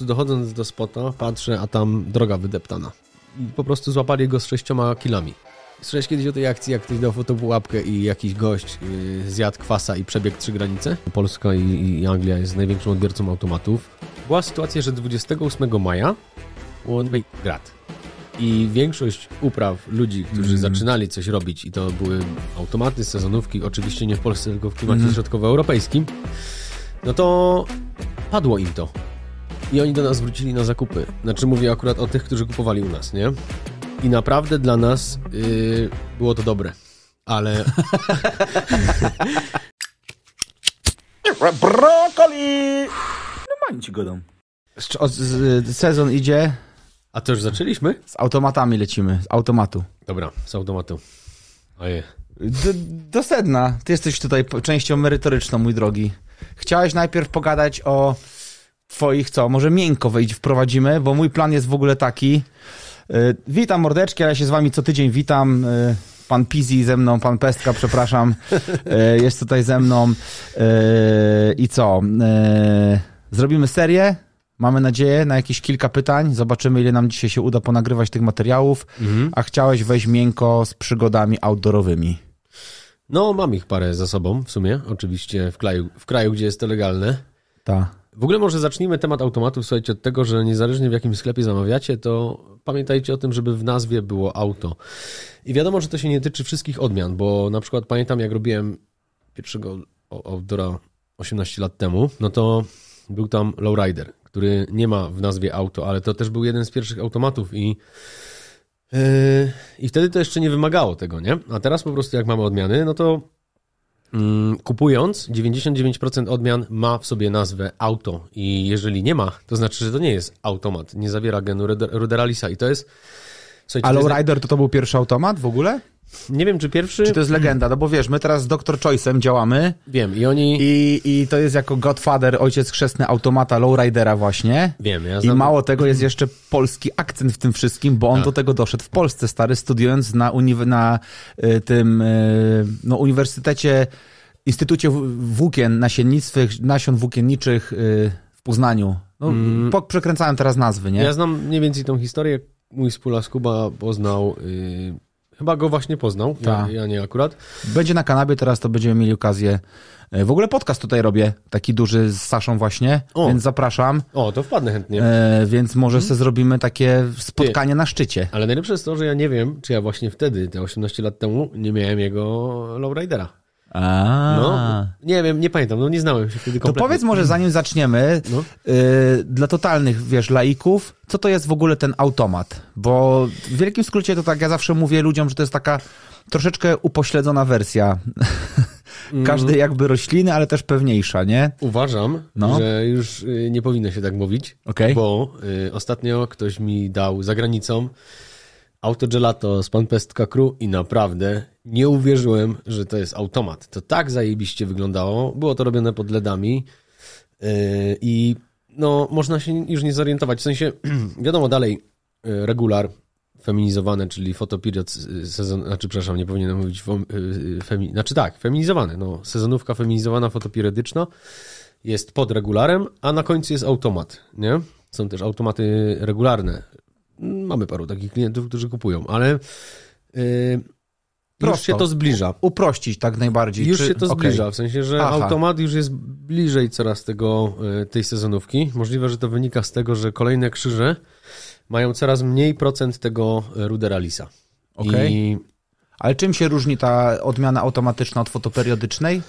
Dochodząc do spota, patrzę, a tam droga wydeptana. I po prostu złapali go z sześcioma kilami. Słyszałeś kiedyś o tej akcji, jak ktoś dał fotopułapkę i jakiś gość yy, zjadł kwasa i przebiegł trzy granice? Polska i, i Anglia jest największym odbiorcą automatów. Była sytuacja, że 28 maja One grad. I większość upraw ludzi, którzy mm. zaczynali coś robić, i to były automaty, sezonówki, oczywiście nie w Polsce, tylko w klimacie mm. środkowoeuropejskim, no to padło im to. I oni do nas wrócili na zakupy. Znaczy mówię akurat o tych, którzy kupowali u nas, nie? I naprawdę dla nas yy, było to dobre. Ale... Brokoli! No ci godą. Sezon idzie. A to już zaczęliśmy? Z automatami lecimy, z automatu. Dobra, z automatu. Oje. Do, do sedna. Ty jesteś tutaj częścią merytoryczną, mój drogi. Chciałeś najpierw pogadać o twoich, co, może miękko wejdź, wprowadzimy, bo mój plan jest w ogóle taki. Y, witam mordeczki, ale ja się z wami co tydzień witam. Y, pan Pizzi ze mną, pan Pestka, przepraszam, y, jest tutaj ze mną. I co? Zrobimy serię, Mamy nadzieję na jakieś kilka pytań. Zobaczymy, ile nam dzisiaj się uda ponagrywać tych materiałów. Mhm. A chciałeś wejść miękko z przygodami outdoorowymi. No, mam ich parę za sobą w sumie. Oczywiście w kraju, w kraju gdzie jest to legalne. Tak. W ogóle może zacznijmy temat automatów, słuchajcie, od tego, że niezależnie w jakim sklepie zamawiacie, to pamiętajcie o tym, żeby w nazwie było auto. I wiadomo, że to się nie tyczy wszystkich odmian, bo na przykład pamiętam, jak robiłem pierwszego outdoora 18 lat temu, no to był tam Lowrider, który nie ma w nazwie auto, ale to też był jeden z pierwszych automatów i yy, i wtedy to jeszcze nie wymagało tego, nie? A teraz po prostu jak mamy odmiany, no to Mm, kupując, 99% odmian ma w sobie nazwę auto i jeżeli nie ma, to znaczy, że to nie jest automat, nie zawiera genu Ruderalisa i to jest... Słuchajcie, Rider, to to był pierwszy automat w ogóle? Nie wiem, czy pierwszy. Czy to jest legenda? No bo wiesz, my teraz z Dr. Choice'em działamy. Wiem, i oni. I, I to jest jako Godfather, ojciec chrzestny automata Lowridera, właśnie. Wiem, ja znam. I mało tego jest jeszcze polski akcent w tym wszystkim, bo on tak. do tego doszedł w Polsce, stary, studiując na, uniw- na y, tym y, no, uniwersytecie, Instytucie Włókien, nasiennictwych, nasion włókienniczych y, w Poznaniu. No, mm. po, przekręcałem teraz nazwy, nie? Ja znam mniej więcej tą historię. Mój spula Kuba poznał y, Chyba go właśnie poznał, ja, tak, ja, nie akurat. Będzie na kanabie, teraz to będziemy mieli okazję. E, w ogóle podcast tutaj robię, taki duży z Saszą właśnie, o. więc zapraszam. O, to wpadnę chętnie. E, więc może hmm? sobie zrobimy takie spotkanie na szczycie. Ale najlepsze jest to, że ja nie wiem, czy ja właśnie wtedy, te 18 lat temu, nie miałem jego lowridera. A. No, nie wiem, nie pamiętam, no nie znałem się wtedy kompletnie. To powiedz może, zanim zaczniemy, no. Y, dla totalnych, wiesz, laików, co to jest w ogóle ten automat? Bo w wielkim skrócie to tak, ja zawsze mówię ludziom, że to jest taka troszeczkę upośledzona wersja mm. każdej jakby rośliny, ale też pewniejsza, nie? Uważam, no. że już y, nie powinno się tak mówić, okay. bo y, ostatnio ktoś mi dał za granicą Autogelato z Pan Pestka Crew i naprawdę nie uwierzyłem, że to jest automat. To tak zajebiście wyglądało. Było to robione pod LEDami yy, i no, można się już nie zorientować. W sensie, wiadomo, dalej yy, regular feminizowane, czyli fotoperiod yy, sezon, znaczy przepraszam, nie powinienem mówić yy, femi, znaczy tak, feminizowane, no, sezonówka feminizowana, fotoperiodyczna jest pod regularem, a na końcu jest automat, nie? Są też automaty regularne, Mamy paru takich klientów, którzy kupują, ale yy, już się to zbliża. Uprościć tak najbardziej. Już Czy... się to okay. zbliża, w sensie, że Aha. automat już jest bliżej coraz tego, y, tej sezonówki. Możliwe, że to wynika z tego, że kolejne krzyże mają coraz mniej procent tego y, rudera lisa. Okay. I... Ale czym się różni ta odmiana automatyczna od fotoperiodycznej?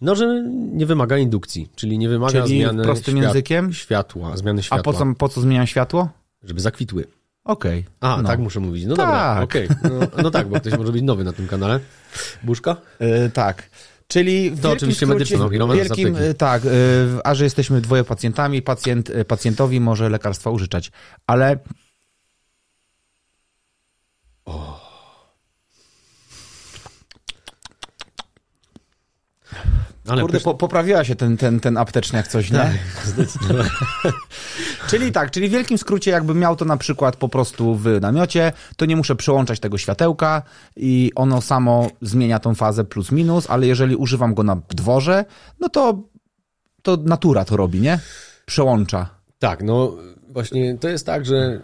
No, że nie wymaga indukcji, czyli nie wymaga czyli zmiany prostym świat... językiem? światła, zmiany światła. A po co, po co zmieniam światło? Żeby zakwitły. Okej. Okay, A, no. tak muszę mówić. No tak. dobra, okej. Okay. No, no, tak, bo ktoś może być nowy na tym kanale. Buszka? E, tak. Czyli w to oczywiście skrócie, medyczną wielkim, e, Tak, e, a że jesteśmy dwoje pacjentami, pacjent, pacjentowi może lekarstwa użyczać. Ale... O. Ale Kurde, po, poprawiła się ten, ten, ten apteczny jak coś, nie? Tak, zdecydowanie. czyli tak, czyli w wielkim skrócie, jakbym miał to na przykład po prostu w namiocie, to nie muszę przełączać tego światełka i ono samo zmienia tą fazę plus minus, ale jeżeli używam go na dworze, no to, to natura to robi, nie? Przełącza. Tak, no właśnie to jest tak, że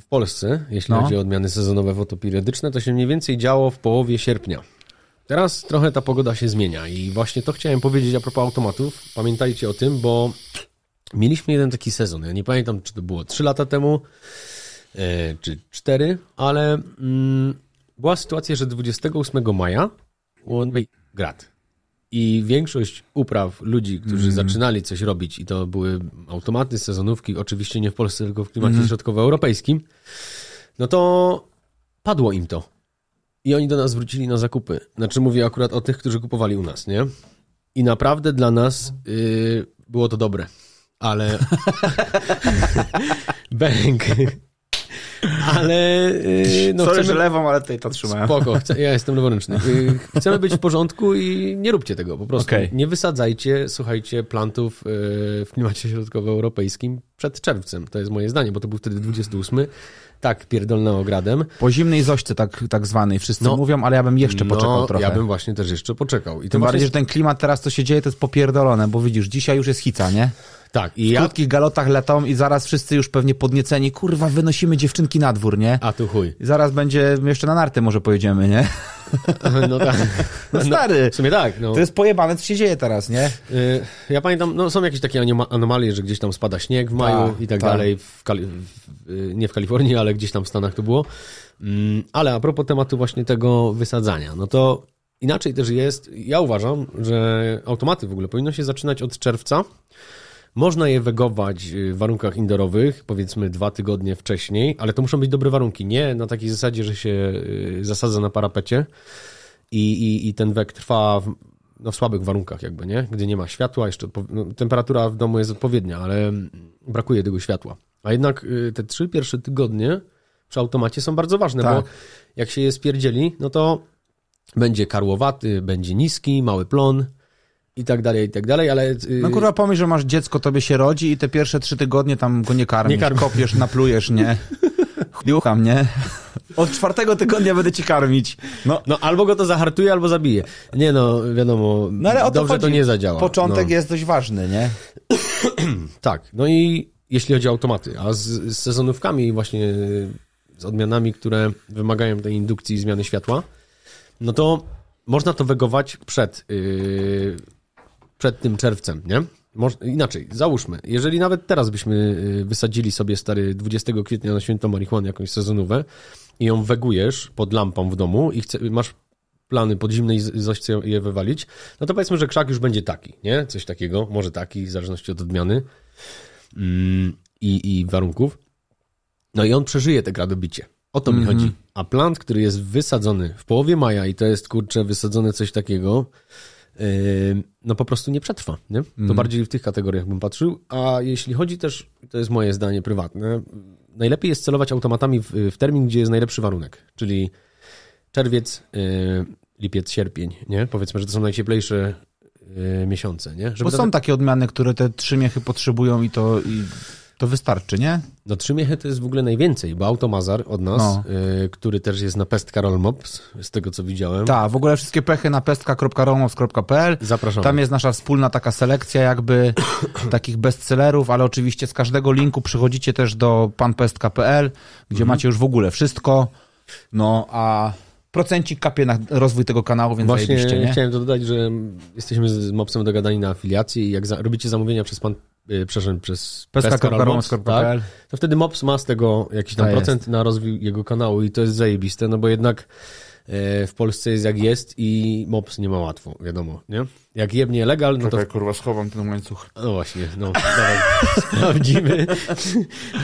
w Polsce, jeśli no. chodzi o odmiany sezonowe fotoperiodyczne, to się mniej więcej działo w połowie sierpnia. Teraz trochę ta pogoda się zmienia i właśnie to chciałem powiedzieć a propos automatów. Pamiętajcie o tym, bo mieliśmy jeden taki sezon. Ja nie pamiętam, czy to było 3 lata temu, e, czy 4, ale mm, była sytuacja, że 28 maja One Way grad. I większość upraw ludzi, którzy mm. zaczynali coś robić, i to były automaty, sezonówki, oczywiście nie w Polsce, tylko w klimacie mm. środkowoeuropejskim, no to padło im to i oni do nas wrócili na zakupy. Znaczy mówię akurat o tych, którzy kupowali u nas, nie? I naprawdę dla nas yy, było to dobre, ale... Bęk. ale... Yy, no, Sorry, chcemy... lewą, ale tutaj to trzymałem. Spoko, chcę... ja jestem leworęczny. Yy, chcemy być w porządku i nie róbcie tego po prostu. Okay. Nie wysadzajcie, słuchajcie, plantów yy, w klimacie środkowoeuropejskim przed czerwcem. To jest moje zdanie, bo to był wtedy 28 tak, pierdolnęło ogradem. Po zimnej zośce tak, tak zwanej wszyscy no, mówią, ale ja bym jeszcze no, poczekał no, trochę. ja bym właśnie też jeszcze poczekał. I Tym bardziej, jest... że ten klimat teraz, co się dzieje, to jest popierdolone, bo widzisz, dzisiaj już jest hica, nie? Tak. I ja... W krótkich galotach letą i zaraz wszyscy już pewnie podnieceni, kurwa, wynosimy dziewczynki na dwór, nie? A tu chuj. I zaraz będzie, jeszcze na narty może pojedziemy, nie? No tak. No, no stary. No, w sumie tak. No. To jest pojebane, co się dzieje teraz, nie? Y, ja pamiętam, no są jakieś takie anomalie, że gdzieś tam spada śnieg w maju ta, i tak ta. dalej. W y, nie w Kalifornii, ale gdzieś tam w Stanach to było. Mm, ale a propos tematu właśnie tego wysadzania, no to inaczej też jest. Ja uważam, że automaty w ogóle powinno się zaczynać od czerwca. Można je wegować y, w warunkach indoorowych, powiedzmy dwa tygodnie wcześniej, ale to muszą być dobre warunki. Nie na takiej zasadzie, że się y, zasadza na parapecie i, i, i ten wek trwa w, no, w słabych warunkach, jakby, nie? Gdzie nie ma światła, jeszcze no, temperatura w domu jest odpowiednia, ale brakuje tego światła. A jednak y, te trzy pierwsze tygodnie przy automacie są bardzo ważne, tak. bo jak się je spierdzieli, no to będzie karłowaty, będzie niski, mały plon, i tak dalej, i tak dalej, ale... Y, no kurwa, pomyśl, że masz dziecko, tobie się rodzi i te pierwsze trzy tygodnie tam go nie karmisz, nie karmisz. kopiesz, naplujesz, nie? Chliucham, nie? Od czwartego tygodnia będę ci karmić. No. no, albo go to zahartuje, albo zabije. Nie no, wiadomo, no, ale o to dobrze chodzi. to nie zadziała. Początek no. jest dość ważny, nie? tak, no i jeśli chodzi o automaty, a z, z sezonówkami właśnie, z odmianami, które wymagają tej indukcji i zmiany światła, no to można to wegować przed... Yy przed tym czerwcem, nie? Moż, inaczej, załóżmy, jeżeli nawet teraz byśmy y, wysadzili sobie stary 20 kwietnia na święto marihuany jakąś sezonową i ją wegujesz pod lampą w domu i chce, masz plany pod zimne i coś chce je wywalić, no to powiedzmy, że krzak już będzie taki, nie? Coś takiego, może taki, w zależności od odmiany mm, i, i warunków. No i on przeżyje te gradobicie. O to mm -hmm. mi mhm. chodzi. A plant, który jest wysadzony w połowie maja i to jest, kurczę, wysadzone coś takiego, no po prostu nie przetrwa. Nie? To mm. bardziej w tych kategoriach bym patrzył. A jeśli chodzi też, to jest moje zdanie prywatne, najlepiej jest celować automatami w, w termin, gdzie jest najlepszy warunek, czyli czerwiec, y, lipiec, sierpień. Nie? Powiedzmy, że to są najcieplejsze y, miesiące. Nie? Żeby Bo są te... takie odmiany, które te trzy miechy potrzebują i to... I to wystarczy, nie? No trzy miechy to jest w ogóle najwięcej, bo Automazar od nas, no. y, który też jest na pest.rolmops, z tego co widziałem. Tak, w ogóle wszystkie pechy na pestka.rolmops.pl. Zapraszam. Tam jest nasza wspólna taka selekcja jakby takich bestsellerów, ale oczywiście z każdego linku przychodzicie też do panpestka.pl, gdzie mhm. macie już w ogóle wszystko. No, a procencik kapie na rozwój tego kanału, więc Właśnie zajebiście, nie? chciałem dodać, że jesteśmy z Mopsem dogadani na afiliacji i jak za robicie zamówienia przez pan Y, przeszedł przez peskakoromoc.pl, tak, to wtedy Mops ma z tego jakiś tam tak procent na rozwój jego kanału i to jest zajebiste, no bo jednak y, w Polsce jest jak jest i Mops nie ma łatwo, wiadomo, nie? Jak jebnie legal, no Czekaj, to... kurwa, schowam ten łańcuch. No właśnie, no dawaj, sprawdzimy,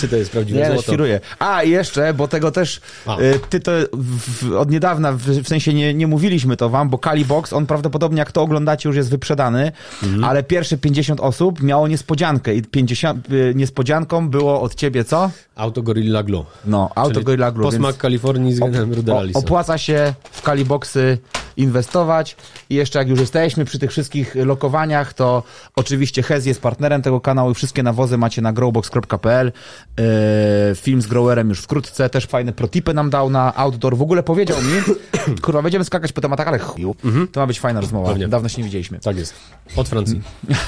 czy to jest prawdziwe nie, no, złoto. Nie, A, jeszcze, bo tego też, A. Y, ty to w, od niedawna, w, w, sensie nie, nie mówiliśmy to wam, bo Kalibox, on prawdopodobnie, jak to oglądacie, już jest wyprzedany, mhm. ale pierwsze 50 osób miało niespodziankę i 50, y, niespodzianką było od ciebie co? Auto Gorilla Glue. No, Auto Czyli Gorilla Glue. Posmak więc... Kalifornii z Genem Ruderalisa. Opłaca się w Kaliboxy inwestować. I jeszcze jak już jesteśmy przy tych wszystkich lokowaniach, to oczywiście Hez jest partnerem tego kanału i wszystkie nawozy macie na growbox.pl. Yy, film z growerem już wkrótce, też fajne protipy nam dał na outdoor. W ogóle powiedział mi, kurwa, będziemy skakać po tematach, ale chuju. Mhm. To ma być fajna rozmowa. Pewnie. Dawno się nie widzieliśmy. Tak jest. Od Francji.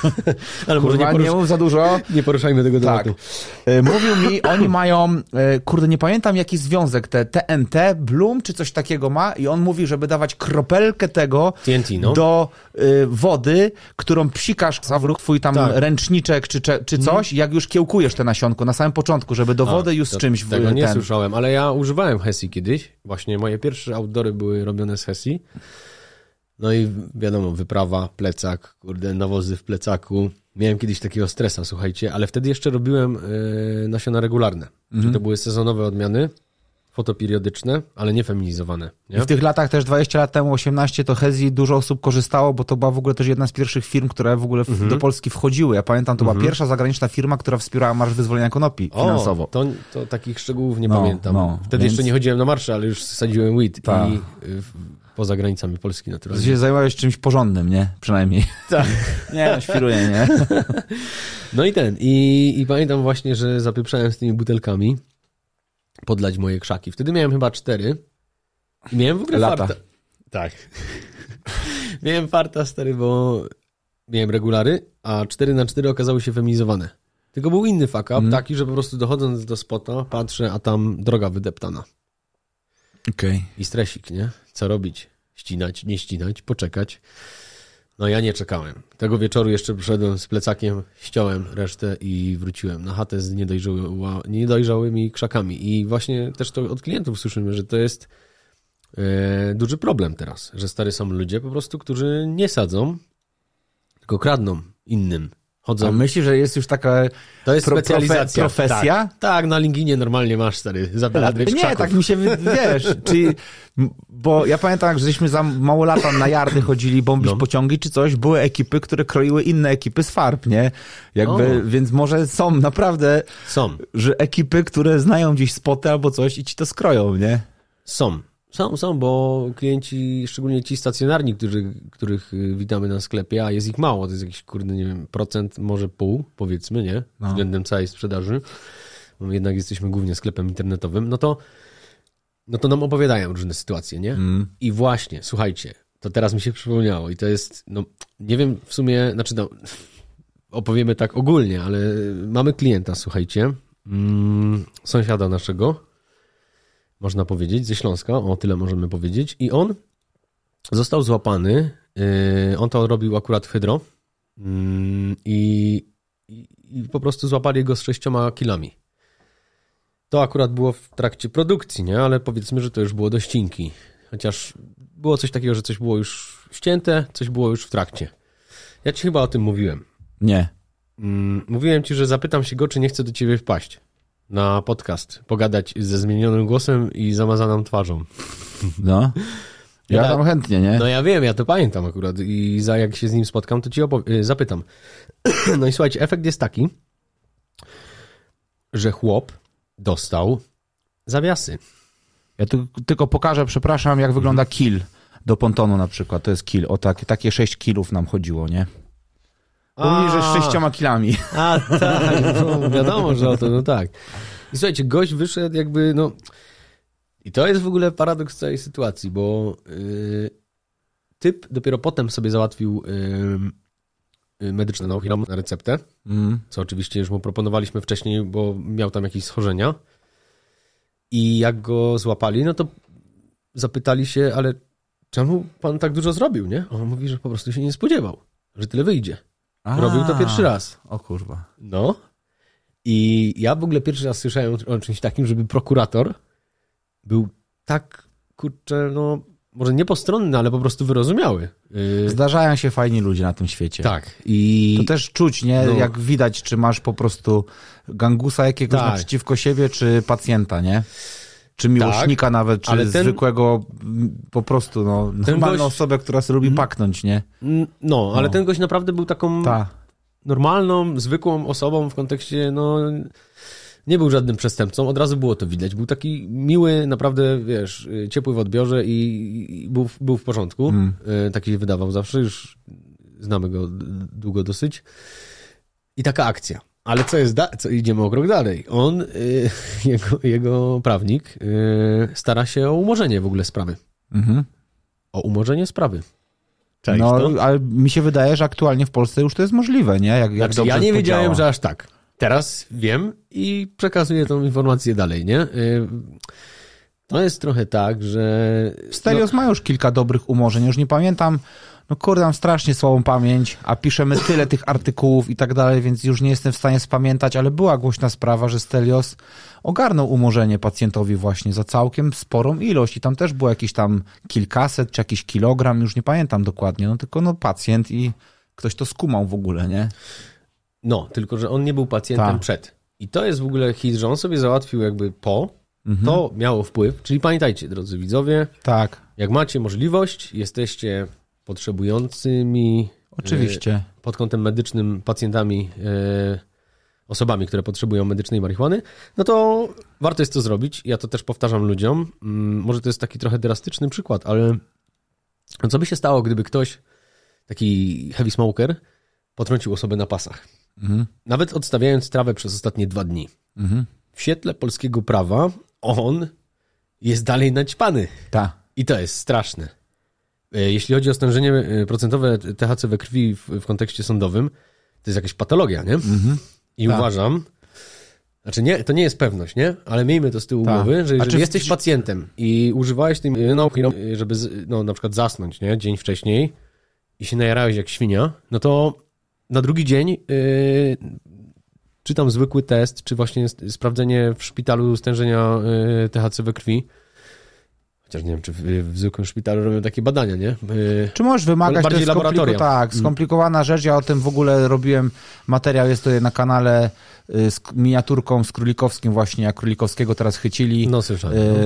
Ale może nie, nie mów za dużo. Nie poruszajmy tego tak. tematu. E, mówił mi, oni mają, e, kurde, nie pamiętam jaki związek, te TNT, Bloom czy coś takiego ma i on mówi, żeby dawać kropelkę tego TNT, no. do y, wody, którą psikasz w twój tam tak. ręczniczek czy, czy coś, jak już kiełkujesz te nasionko na samym początku, żeby do wody A, już to, czymś... W, tego nie ten... słyszałem, ale ja używałem Hesi kiedyś. Właśnie moje pierwsze outdoory były robione z Hesi. No i wiadomo, wyprawa, plecak, kurde, nawozy w plecaku. Miałem kiedyś takiego stresa, słuchajcie, ale wtedy jeszcze robiłem e, nasiona regularne. Mhm. to były sezonowe odmiany, fotoperiodyczne, ale nie feminizowane. Nie? I w tych latach też 20 lat temu, 18, to Hezi dużo osób korzystało, bo to była w ogóle też jedna z pierwszych firm, które w ogóle w, mhm. do Polski wchodziły. Ja pamiętam, to mhm. była pierwsza zagraniczna firma, która wspierała Marsz Wyzwolenia Konopi o, finansowo. To, to takich szczegółów nie no, pamiętam. No, Wtedy więc... jeszcze nie chodziłem na marsze, ale już sadziłem weed. Ta. I tak. y, Poza granicami Polski naturalnie. Ty się zajmowałeś czymś porządnym, nie? Przynajmniej. Tak. nie, no, świruję, nie? no i ten. I, I pamiętam właśnie, że zapieprzałem z tymi butelkami podlać moje krzaki. Wtedy miałem chyba cztery. I miałem w ogóle Lata. Farta. Tak. miałem farta, stary, bo miałem regulary, a cztery na cztery okazały się feminizowane. Tylko był inny fuck up, mm. taki, że po prostu dochodząc do spota, patrzę, a tam droga wydeptana. Okay. I stresik, nie? Co robić? Ścinać, nie ścinać, poczekać. No ja nie czekałem. Tego wieczoru jeszcze przyszedłem z plecakiem, ściąłem resztę i wróciłem na chatę z niedojrzałymi, niedojrzałymi krzakami. I właśnie też to od klientów słyszymy, że to jest e, duży problem teraz, że stary są ludzie po prostu, którzy nie sadzą, tylko kradną innym chodzą. A myślisz, że jest już taka to jest pro, specjalizacja. Profe, profesja? Tak, tak, na Linginie normalnie masz stary Zabela Nie, tak mi się, wiesz, czy, bo ja pamiętam, jak żeśmy za mało lata na jardy chodzili bombić no. pociągi czy coś, były ekipy, które kroiły inne ekipy z farb, nie? Jakby, no, no. więc może są naprawdę, są. że ekipy, które znają gdzieś spoty albo coś i ci to skroją, nie? Są. Są, są, bo klienci, szczególnie ci stacjonarni, którzy, których y, witamy na sklepie, a jest ich mało, to jest jakiś, kurde, nie wiem, procent, może pół, powiedzmy, nie? No. Względem całej sprzedaży. No, jednak jesteśmy głównie sklepem internetowym, no to, no to nam opowiadają różne sytuacje, nie? Mm. I właśnie, słuchajcie, to teraz mi się przypomniało i to jest, no, nie wiem w sumie, znaczy, no, opowiemy tak ogólnie, ale mamy klienta, słuchajcie, mm, sąsiada naszego, można powiedzieć, ze Śląska, o tyle możemy powiedzieć. I on został złapany. Y, on to robił akurat w Hydro. Mm, I, i po prostu złapali go z sześcioma kilami. To akurat było w trakcie produkcji, nie? Ale powiedzmy, że to już było do ścinki. Chociaż było coś takiego, że coś było już ścięte, coś było już w trakcie. Ja ci chyba o tym mówiłem. Nie. Mm, mówiłem ci, że zapytam się go, czy nie chce do ciebie wpaść na podcast, pogadać ze zmienionym głosem i zamazaną twarzą. No. Ja, no tak. tam chętnie, nie? No ja wiem, ja to pamiętam akurat i za jak się z nim spotkam, to ci y, zapytam. No i słuchajcie, efekt jest taki, że chłop dostał zawiasy. Ja tu, tylko pokażę, przepraszam, jak wygląda mhm. kill do pontonu na przykład. To jest kill. O tak, takie 6 killów nam chodziło, nie? Pomniej, że z sześcioma kilami. A tak, no, wiadomo, że o to, no tak. I słuchajcie, gość wyszedł jakby, no... I to jest w ogóle paradoks całej sytuacji, bo yy, typ dopiero potem sobie załatwił yy, medyczne nauki no, na receptę, mm. co oczywiście już mu proponowaliśmy wcześniej, bo miał tam jakieś schorzenia. I jak go złapali, no to zapytali się, ale czemu pan tak dużo zrobił, nie? On mówi, że po prostu się nie spodziewał, że tyle wyjdzie. A, Robił to pierwszy raz. O kurwa. No. I ja w ogóle pierwszy raz słyszałem o czymś takim, żeby prokurator był tak, kurczę, no może nie postronny, ale po prostu wyrozumiały. Y, Zdarzają się fajni ludzie na tym świecie. Tak. I... To też czuć, nie? No... Jak widać, czy masz po prostu gangusa jakiegoś tak. naprzeciwko siebie, czy pacjenta, nie? czy miłośnika tak, nawet, czy ale ten... zwykłego po prostu, no, normalną gość... osobę, która sobie lubi mhm. paknąć, nie? No, no. ale no. ten gość naprawdę był taką Ta. normalną, zwykłą osobą w kontekście, no nie był żadnym przestępcą, od razu było to widać. Był taki miły, naprawdę, wiesz, y, ciepły w odbiorze i, i był, był w porządku. Mm. Taki się wydawał zawsze, już znamy go długo dosyć. I taka akcja. Ale co jest, da- co idziemy o krok dalej. On, y- jego, jego prawnik, y- stara się o umorzenie w ogóle sprawy. Mhm. O umorzenie sprawy. no, to? ale mi się wydaje, że aktualnie w Polsce już to jest możliwe, nie? Jak, jak znaczy, ja nie wiedziałem, że aż tak. Teraz wiem i przekazuję tą informację dalej, nie? Y- to jest trochę tak, że. Stelios no... ma już kilka dobrych umorzeń. Już nie pamiętam no kurde, mam strasznie słabą pamięć, a piszemy tyle tych artykułów i tak dalej, więc już nie jestem w stanie spamiętać, ale była głośna sprawa, że Stelios ogarnął umorzenie pacjentowi właśnie za całkiem sporą ilość i tam też było jakieś tam kilkaset czy jakiś kilogram, już nie pamiętam dokładnie, no tylko no pacjent i ktoś to skumał w ogóle, nie? No, tylko że on nie był pacjentem Ta. przed. I to jest w ogóle hit, że on sobie załatwił jakby po, mhm. to miało wpływ. Czyli pamiętajcie, drodzy widzowie, tak. jak macie możliwość, jesteście potrzebującymi. E, Oczywiście. Pod kątem medycznym pacjentami, e, osobami, które potrzebują medycznej marihuany, no to warto jest to zrobić. Ja to też powtarzam ludziom. Mm, może to jest taki trochę drastyczny przykład, ale no co by się stało, gdyby ktoś, taki heavy smoker, potrącił osobę na pasach? Mhm. Nawet odstawiając trawę przez ostatnie dwa dni. Mhm. W świetle polskiego prawa on jest dalej naćpany. Ta. I to jest straszne. E, jeśli chodzi o stężenie e, procentowe THC we krwi w, w kontekście sądowym, to jest jakaś patologia, nie? Mhm. I tak. uważam, znaczy nie, to nie jest pewność, nie? Ale miejmy to z tyłu tak. głowy, że jeżeli czy... jesteś pacjentem i używałeś tej nauki, no, e, żeby no, na przykład zasnąć, nie? Dzień wcześniej i się najarałeś jak świnia, no to na drugi dzień yy, zwykły test, czy właśnie sprawdzenie w szpitalu stężenia yy, THC we krwi, Chociaż nie wiem, czy w, w zwykłym szpitalu robią takie badania, nie? Yy, czy możesz wymagać, bardziej to laboratoria. Tak, mm. skomplikowana rzecz, ja o tym w ogóle robiłem materiał, jest to na kanale y, z miniaturką z Królikowskim właśnie, jak Królikowskiego teraz chycili no, y,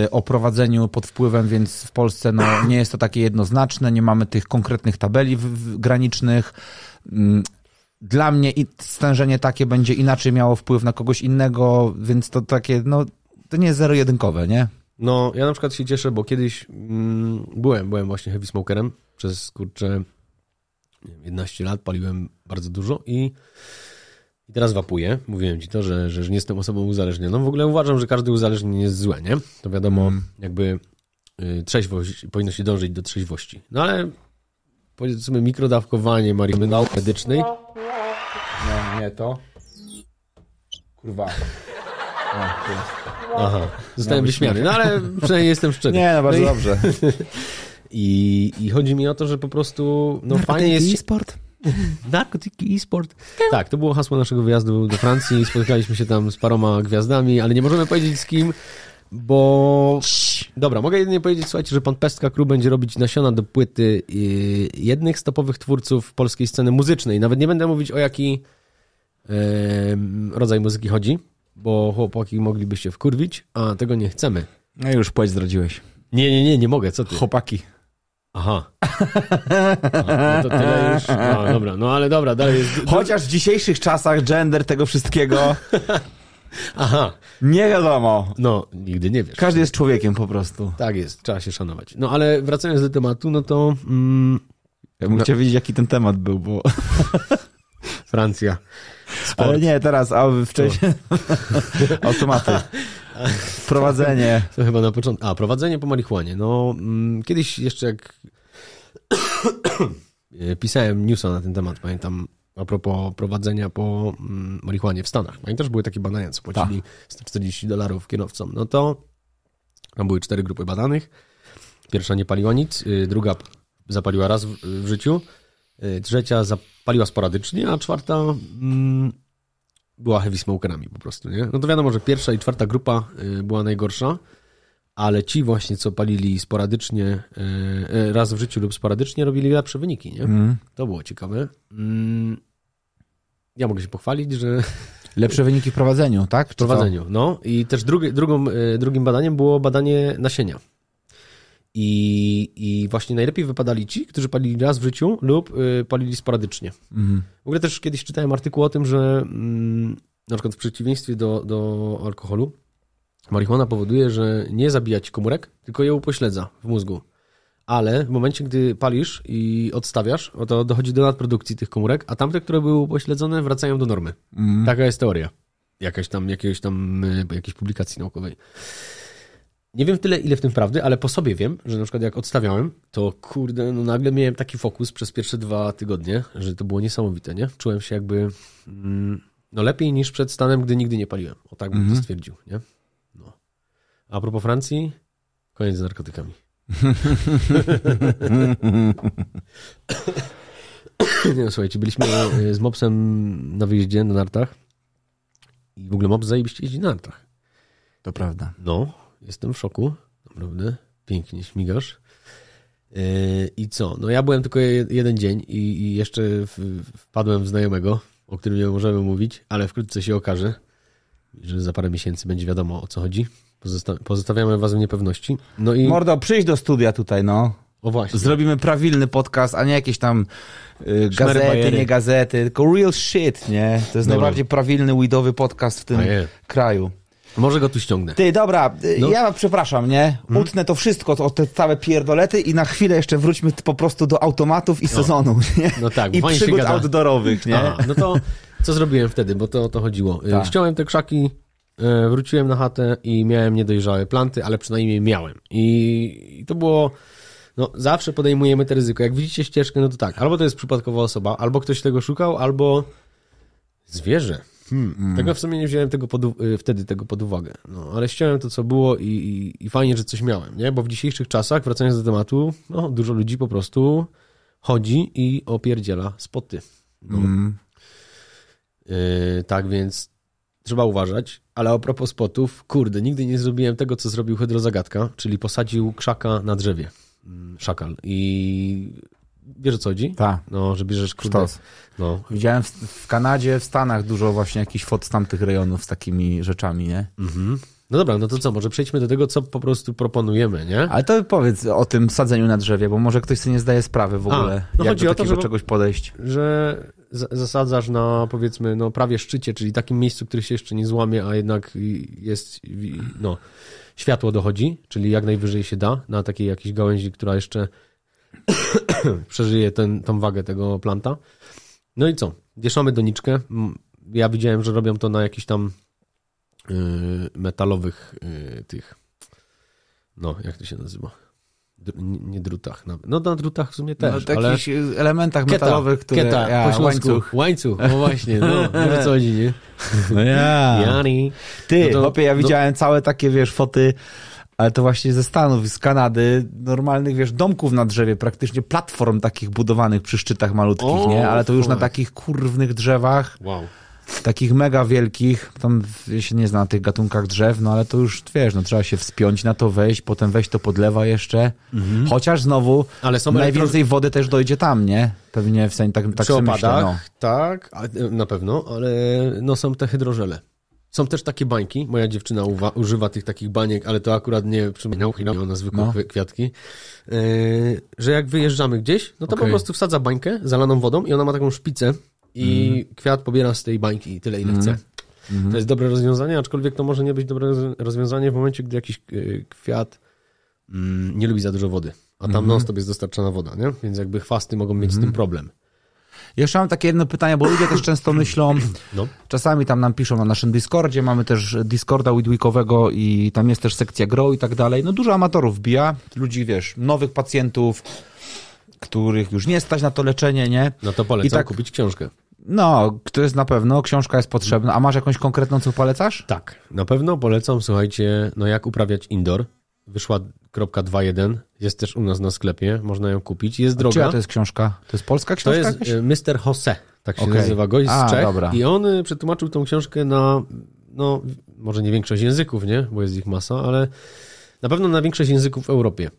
no. o prowadzeniu pod wpływem, więc w Polsce no, nie jest to takie jednoznaczne, nie mamy tych konkretnych tabeli granicznych. Mm, dla mnie stężenie takie będzie inaczej miało wpływ na kogoś innego, więc to takie, no, to nie jest zero-jedynkowe, nie? No, ja na przykład się cieszę, bo kiedyś mm, byłem, byłem właśnie heavy smokerem przez kurczę nie wiem, 11 lat, paliłem bardzo dużo i, i teraz wapuję. Mówiłem ci to, że, że, nie jestem osobą uzależnioną. W ogóle uważam, że każdy uzależnienie jest złe, nie? To wiadomo, mm. jakby y, trzeźwość, powinno się dążyć do trzeźwości. No ale powiedzmy mikrodawkowanie marihuany medycznej. No nie to. Kurwa. Aha, zostałem wyśmiany, no ale przynajmniej jestem szczery. Nie, no bardzo no i... dobrze. I, I chodzi mi o to, że po prostu no fajnie jest... e-sport? Narkotyki e sport. Tak, to było hasło naszego wyjazdu do Francji. Spotkaliśmy się tam z paroma gwiazdami, ale nie możemy powiedzieć z kim, bo... Dobra, mogę jedynie powiedzieć, słuchajcie, że pan Pestka Crew będzie robić nasiona do płyty y, jednych stopowych twórców polskiej sceny muzycznej. Nawet nie będę mówić o jaki rodzaj muzyki chodzi bo chłopaki mogliby się wkurwić, a tego nie chcemy. No już płeć zdradziłeś. Nie, nie, nie, nie mogę, co ty? Chłopaki. Aha. A, no to tyle już. No, dobra, no ale dobra, dalej jest. Chociaż w dzisiejszych czasach gender tego wszystkiego. Aha. Nie wiadomo. No, nigdy nie wiesz. Każdy jest człowiekiem po prostu. Tak jest, trzeba się szanować. No ale wracając do tematu, no to. Mm, ja bym no... chciał wiedzieć, jaki ten temat był, bo. Francja sport. Ale nie, teraz, a wcześniej automaty. Prowadzenie. To chyba na początku. A, prowadzenie po marihuanie. No, mm, kiedyś jeszcze jak pisałem newsa na ten temat, pamiętam, a propos prowadzenia po mm, marihuanie w Stanach. Pamiętasz, były takie badania, co tak. płacili 140 dolarów kierowcom. No to tam były cztery grupy badanych. Pierwsza nie paliła nic, y, druga zapaliła raz w, w życiu, Y, trzecia zapaliła sporadycznie, a czwarta mm, była heavy smokerami po prostu, nie? No to wiadomo, że pierwsza i czwarta grupa y, była najgorsza, ale ci właśnie, co palili sporadycznie, y, raz w życiu lub sporadycznie, robili lepsze wyniki, nie? Mm. To było ciekawe. Mm. Ja mogę się pochwalić, że... Lepsze wyniki w prowadzeniu, tak? w prowadzeniu, no. I też drugi, drugą, drugim badaniem było badanie nasienia. I, I właśnie najlepiej wypadali ci, którzy palili raz w życiu lub y, palili sporadycznie. Mhm. W ogóle też kiedyś czytałem artykuł o tym, że mm, na przykład w przeciwieństwie do, do alkoholu, marihuana powoduje, że nie zabija ci komórek, tylko je upośledza w mózgu. Ale w momencie, gdy palisz i odstawiasz, to dochodzi do nadprodukcji tych komórek, a tamte, które były upośledzone, wracają do normy. Mhm. Taka jest teoria. Jakaś tam, jakiegoś tam, y, jakiejś publikacji naukowej nie wiem tyle, ile w tym prawdy, ale po sobie wiem, że na przykład jak odstawiałem, to kurde, no nagle miałem taki fokus przez pierwsze dwa tygodnie, że to było niesamowite, nie? Czułem się jakby mm, no lepiej niż przed stanem, gdy nigdy nie paliłem. O tak bym mm -hmm. to mhm. stwierdził, nie? No. A propos Francji, koniec z narkotykami. nie no, słuchajcie, byliśmy e, z Mopsem na wyjeździe na nartach i w ogóle Mops zajebiście jeździ na nartach. To prawda. No, Jestem w szoku, naprawdę. Pięknie śmigasz. E, I co? No ja byłem tylko jeden dzień i, jeszcze wpadłem w znajomego, o którym nie możemy mówić, ale wkrótce się okaże, że za parę miesięcy będzie wiadomo o co chodzi. pozostawiamy was w niepewności. No i... Mordo, przyjdź do studia tutaj, no. O właśnie. Zrobimy prawilny podcast, a nie jakieś tam y, gazety, bajery. nie gazety, tylko real shit, nie? To jest Dobra. najbardziej prawilny, weedowy podcast w tym kraju. Może go tu ściągnę. Ty, dobra, y, no. ja przepraszam, nie? Mhm. Utnę to wszystko, to, te całe pierdolety i na chwilę jeszcze wróćmy po prostu do automatów i no. sezonu, nie? No tak, I przygód outdoorowych, nie? Aha, no to co zrobiłem wtedy, bo to o to chodziło. Y, tak. Ściąłem te krzaki, y, wróciłem na chatę i miałem niedojrzałe planty, ale przynajmniej miałem. I, i to było... No, zawsze podejmujemy te ryzyko. Jak widzicie ścieżkę, no to tak, albo to jest przypadkowa osoba, albo ktoś tego szukał, albo zwierzę. Hmm, hmm. Tego w sumie nie wziąłem tego pod, y, wtedy tego pod uwagę, no, ale ściąłem to, co było i, i, i, fajnie, że coś miałem, nie? Bo w dzisiejszych czasach, wracając do tematu, no, dużo ludzi po prostu chodzi i opierdziela spoty. No. Hmm. Yy, tak więc trzeba uważać, ale a propos spotów, kurde, nigdy nie zrobiłem tego, co zrobił Hydrozagadka, czyli posadził krzaka na drzewie, mm, szakal i wiesz co chodzi? Tak. No, że bierzesz kurde. No. Widziałem w, w, Kanadzie, w Stanach dużo właśnie jakichś fot z tamtych rejonów z takimi rzeczami, nie? Mhm. No dobra, no to co, może przejdźmy do tego, co po prostu proponujemy, nie? Ale to powiedz o tym sadzeniu na drzewie, bo może ktoś sobie nie zdaje sprawy w ogóle, A, no jak chodzi do o to, żeby, czegoś podejść. Że zasadzasz na powiedzmy no, prawie szczycie, czyli takim miejscu, który się jeszcze nie złamie, a jednak jest, no, światło dochodzi, czyli jak najwyżej się da na takiej jakiejś gałęzi, która jeszcze przeżyje ten, tą wagę tego planta. No i co? Wieszamy doniczkę. Ja widziałem, że robią to na jakichś tam yy, metalowych yy, tych. No, jak to się nazywa? Dr nie drutach. Nawet. No na drutach w sumie no, też. No, ale... jakichś elementach keta, metalowych, które... Keta, ja, po łańcuch. Łańcuch, no właśnie, no. co chodzi, nie? No ja. Jani. Ty, no to, chłopie, ja no- widziałem no... całe takie, wiesz, foty ale to właśnie ze Stanów, z Kanady, normalnych, wiesz, domków na drzewie, praktycznie platform takich budowanych przy szczytach malutkich, o, nie? Ale to już na takich kurwnych drzewach. Wow takich mega wielkich, tam się nie zna na tych gatunkach drzew, no ale to już wiesz, no trzeba się wspiąć na to wejść, potem wejść to podlewa jeszcze. Mhm. Chociaż znowu najwięcej elektro... wody też dojdzie tam, nie? Pewnie w sensie tak, tak Przy myślę, no. tak, na pewno, ale no są te hydrożele. Są też takie bańki. Moja dziewczyna uwa- używa tych takich baniek, ale to akurat nie przypominał ona zwykłe no. kwiatki. E, że jak wyjeżdżamy gdzieś, no to okay. po prostu wsadza bańkę zalaną wodą i ona ma taką szpicę i mm. kwiat pobiera z tej bańki tyle, ile mm. chce. Mm. To jest dobre rozwiązanie, aczkolwiek to może nie być dobre rozwiązanie w momencie, gdy jakiś e, kwiat mm, nie lubi za dużo wody, a tam mm. non-stop jest dostarczana woda, nie? Więc jakby chwasty mogą mieć z tym mhm. problem. Jeszcze mam takie jedno pytanie, bo ludzie też często myślą, no. czasami tam nam piszą na naszym Discordzie, mamy też Discorda Weekowego i tam jest też sekcja grow i tak dalej. No dużo amatorów bija, ludzi, wiesz, nowych pacjentów, których już nie stać na to leczenie, nie? No to polecam I tak, kupić książkę. No, to jest na pewno, książka jest potrzebna. A masz jakąś konkretną, co polecasz? Tak, na pewno polecam, słuchajcie, no jak uprawiać indoor. Wyszła 2.1 jest też u nas na sklepie, można ją kupić. Jest droga. Czyja to jest książka? To jest polska książka? To jest e, Mister Mr. Jose, tak się okay. nazywa go. z A, Czech. Dobra. I on e, przetłumaczył tą książkę na, no może nie większość języków, nie? Bo jest ich masa, ale na pewno na większość języków w Europie.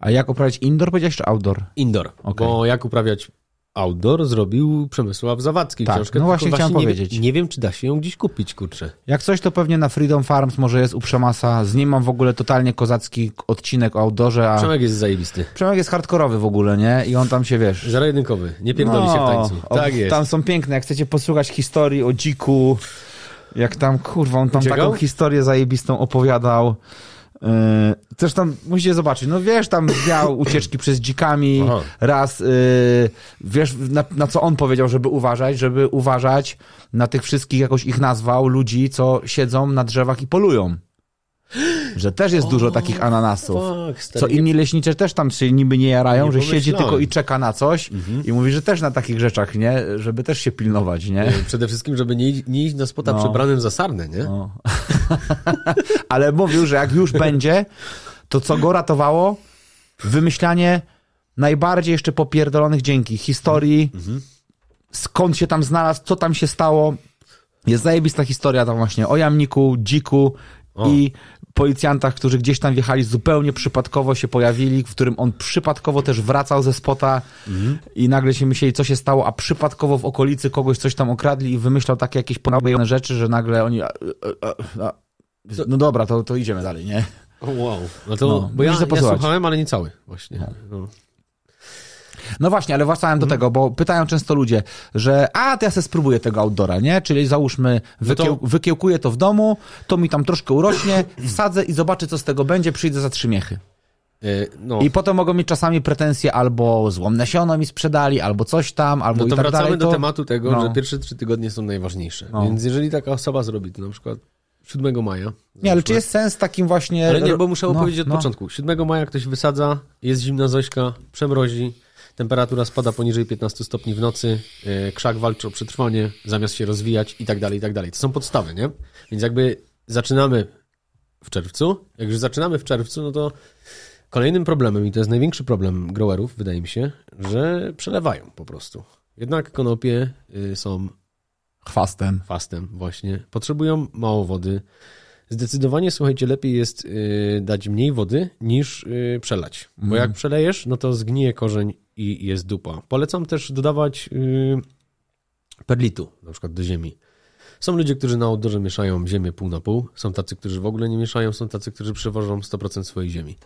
A jak uprawiać indoor, powiedziałeś, czy outdoor? Indoor, okay. bo jak uprawiać Outdoor zrobił Przemysław Zawadzki tak, książkę. No właśnie chciałem właśnie powiedzieć. Nie, nie, wiem, czy da się ją gdzieś kupić, kurczę. Jak coś, to pewnie na Freedom Farms może jest u Przemasa. Z nim mam w ogóle totalnie kozacki odcinek o outdoorze. A... Przemek jest zajebisty. Przemek jest hardkorowy w ogóle, nie? I on tam się, wiesz... Zarejedynkowy. Nie pierdoli no, się w no, tańcu. O, tak jest. Tam są piękne, jak chcecie posłuchać historii o dziku, jak tam, kurwa, on tam Uciekał? taką historię zajebistą opowiadał. Yy, też tam musicie zobaczyć, no wiesz, tam miał ucieczki przez dzikami, Aha. raz yy, wiesz, na, na, co on powiedział, żeby uważać, żeby uważać na tych wszystkich, jakoś ich nazwał, ludzi, co siedzą na drzewach i polują. Że też jest o, dużo takich ananasów. co inni leśnicze też tam się niby nie jarają, nie że pomyślałem. siedzi tylko i czeka na coś mhm. i mówi, że też na takich rzeczach, nie? Żeby też się pilnować, nie? Przede wszystkim, żeby nie, nie iść na spota no. przebranym za sarnę, nie? No. Ale mówił, że jak już będzie, to co go ratowało? Wymyślanie najbardziej jeszcze popierdolonych dzięki historii, mhm. skąd się tam znalazł, co tam się stało. Jest zajebista historia tam właśnie o Jamniku, Dziku o. i policjantach, którzy gdzieś tam wjechali, zupełnie przypadkowo się pojawili, w którym on przypadkowo też wracał ze spota mhm. i nagle się myśleli, co się stało, a przypadkowo w okolicy kogoś coś tam okradli i wymyślał takie jakieś ponabijane rzeczy, że nagle oni a, a, a, no dobra, to, to idziemy dalej, nie? Wow. No to, no, bo ja, ja słuchałem, ale nie cały właśnie. Tak. No. No właśnie, ale wracałem do mhm. tego, bo pytają często ludzie, że a, to ja sobie spróbuję tego outdoora, nie? Czyli załóżmy, no wykieł, to... wykiełkuję to w domu, to mi tam troszkę urośnie, wsadzę i zobaczę, co z tego będzie, przyjdę za trzy miechy. Yy, no. I potem mogą mieć czasami pretensje albo złą nasiono mi sprzedali, albo coś tam, albo no to i tak wracamy dalej, to... do tematu tego, no. że pierwsze trzy tygodnie są najważniejsze. No. Więc jeżeli taka osoba zrobi to na przykład 7 maja. Nie, ale czy jest sens takim właśnie... Ale nie, bo muszę no, opowiedzieć od no. początku. 7 maja ktoś wysadza, jest zimna Zośka, przemrozi, temperatura spada poniżej 15 stopni w nocy, e, krzak walczy o przetrwanie, zamiast się rozwijać i tak dalej, i tak dalej. To są podstawy, nie? Więc jakby zaczynamy w czerwcu. Jak już zaczynamy w czerwcu, no to kolejnym problemem, i to jest największy problem growerów, wydaje mi się, że przelewają po prostu. Jednak konopie y, są Chwastem. Chwastem, właśnie. Potrzebują mało wody. Zdecydowanie, słuchajcie, lepiej jest y, dać mniej wody niż yy, przelać. Bo mhm. jak przelejesz, no to zgnije korzeń i jest dupa. Polecam też dodawać y, perlitu, na przykład do ziemi. Są ludzie, którzy na outdoorze mieszają ziemię pół na pół, są tacy, którzy w ogóle nie mieszają, są tacy, którzy przewożą 100% swojej ziemi.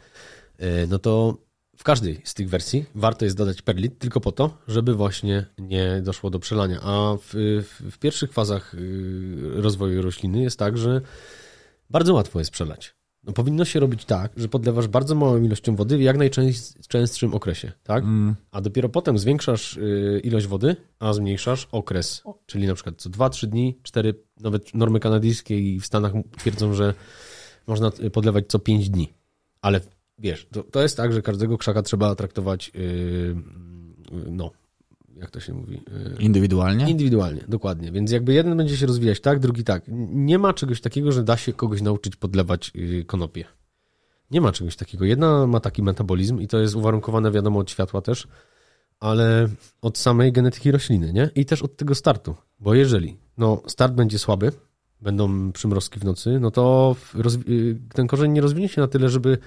Y, no to w każdej z tych wersji warto jest dodać perlit tylko po to, żeby właśnie nie doszło do przelania. A w, w, pierwszych fazach y, rozwoju rośliny jest tak, że bardzo łatwo jest przelać. No, powinno się robić tak, że podlewasz bardzo małą ilością wody w jak najczęstszym okresie, tak? Mm. A dopiero potem zwiększasz y, ilość wody, a zmniejszasz okres. Czyli na przykład co 2-3 dni, 4, nawet normy kanadyjskie i w Stanach twierdzą, że można podlewać co 5 dni. Ale wiesz, to, to jest tak, że każdego krzaka trzeba traktować, yy, no, jak to się mówi? Yy, indywidualnie? Indywidualnie, dokładnie. Więc jakby jeden będzie się rozwijać tak, drugi tak. Nie ma czegoś takiego, że da się kogoś nauczyć podlewać y, konopie. Nie ma czegoś takiego. Jedna ma taki metabolizm i to jest uwarunkowane, wiadomo, od światła też, ale od samej genetyki rośliny, nie? I też od tego startu. Bo jeżeli no, start będzie słaby, będą przymrozki w nocy, no to y, ten korzeń nie rozwinie się na tyle, żeby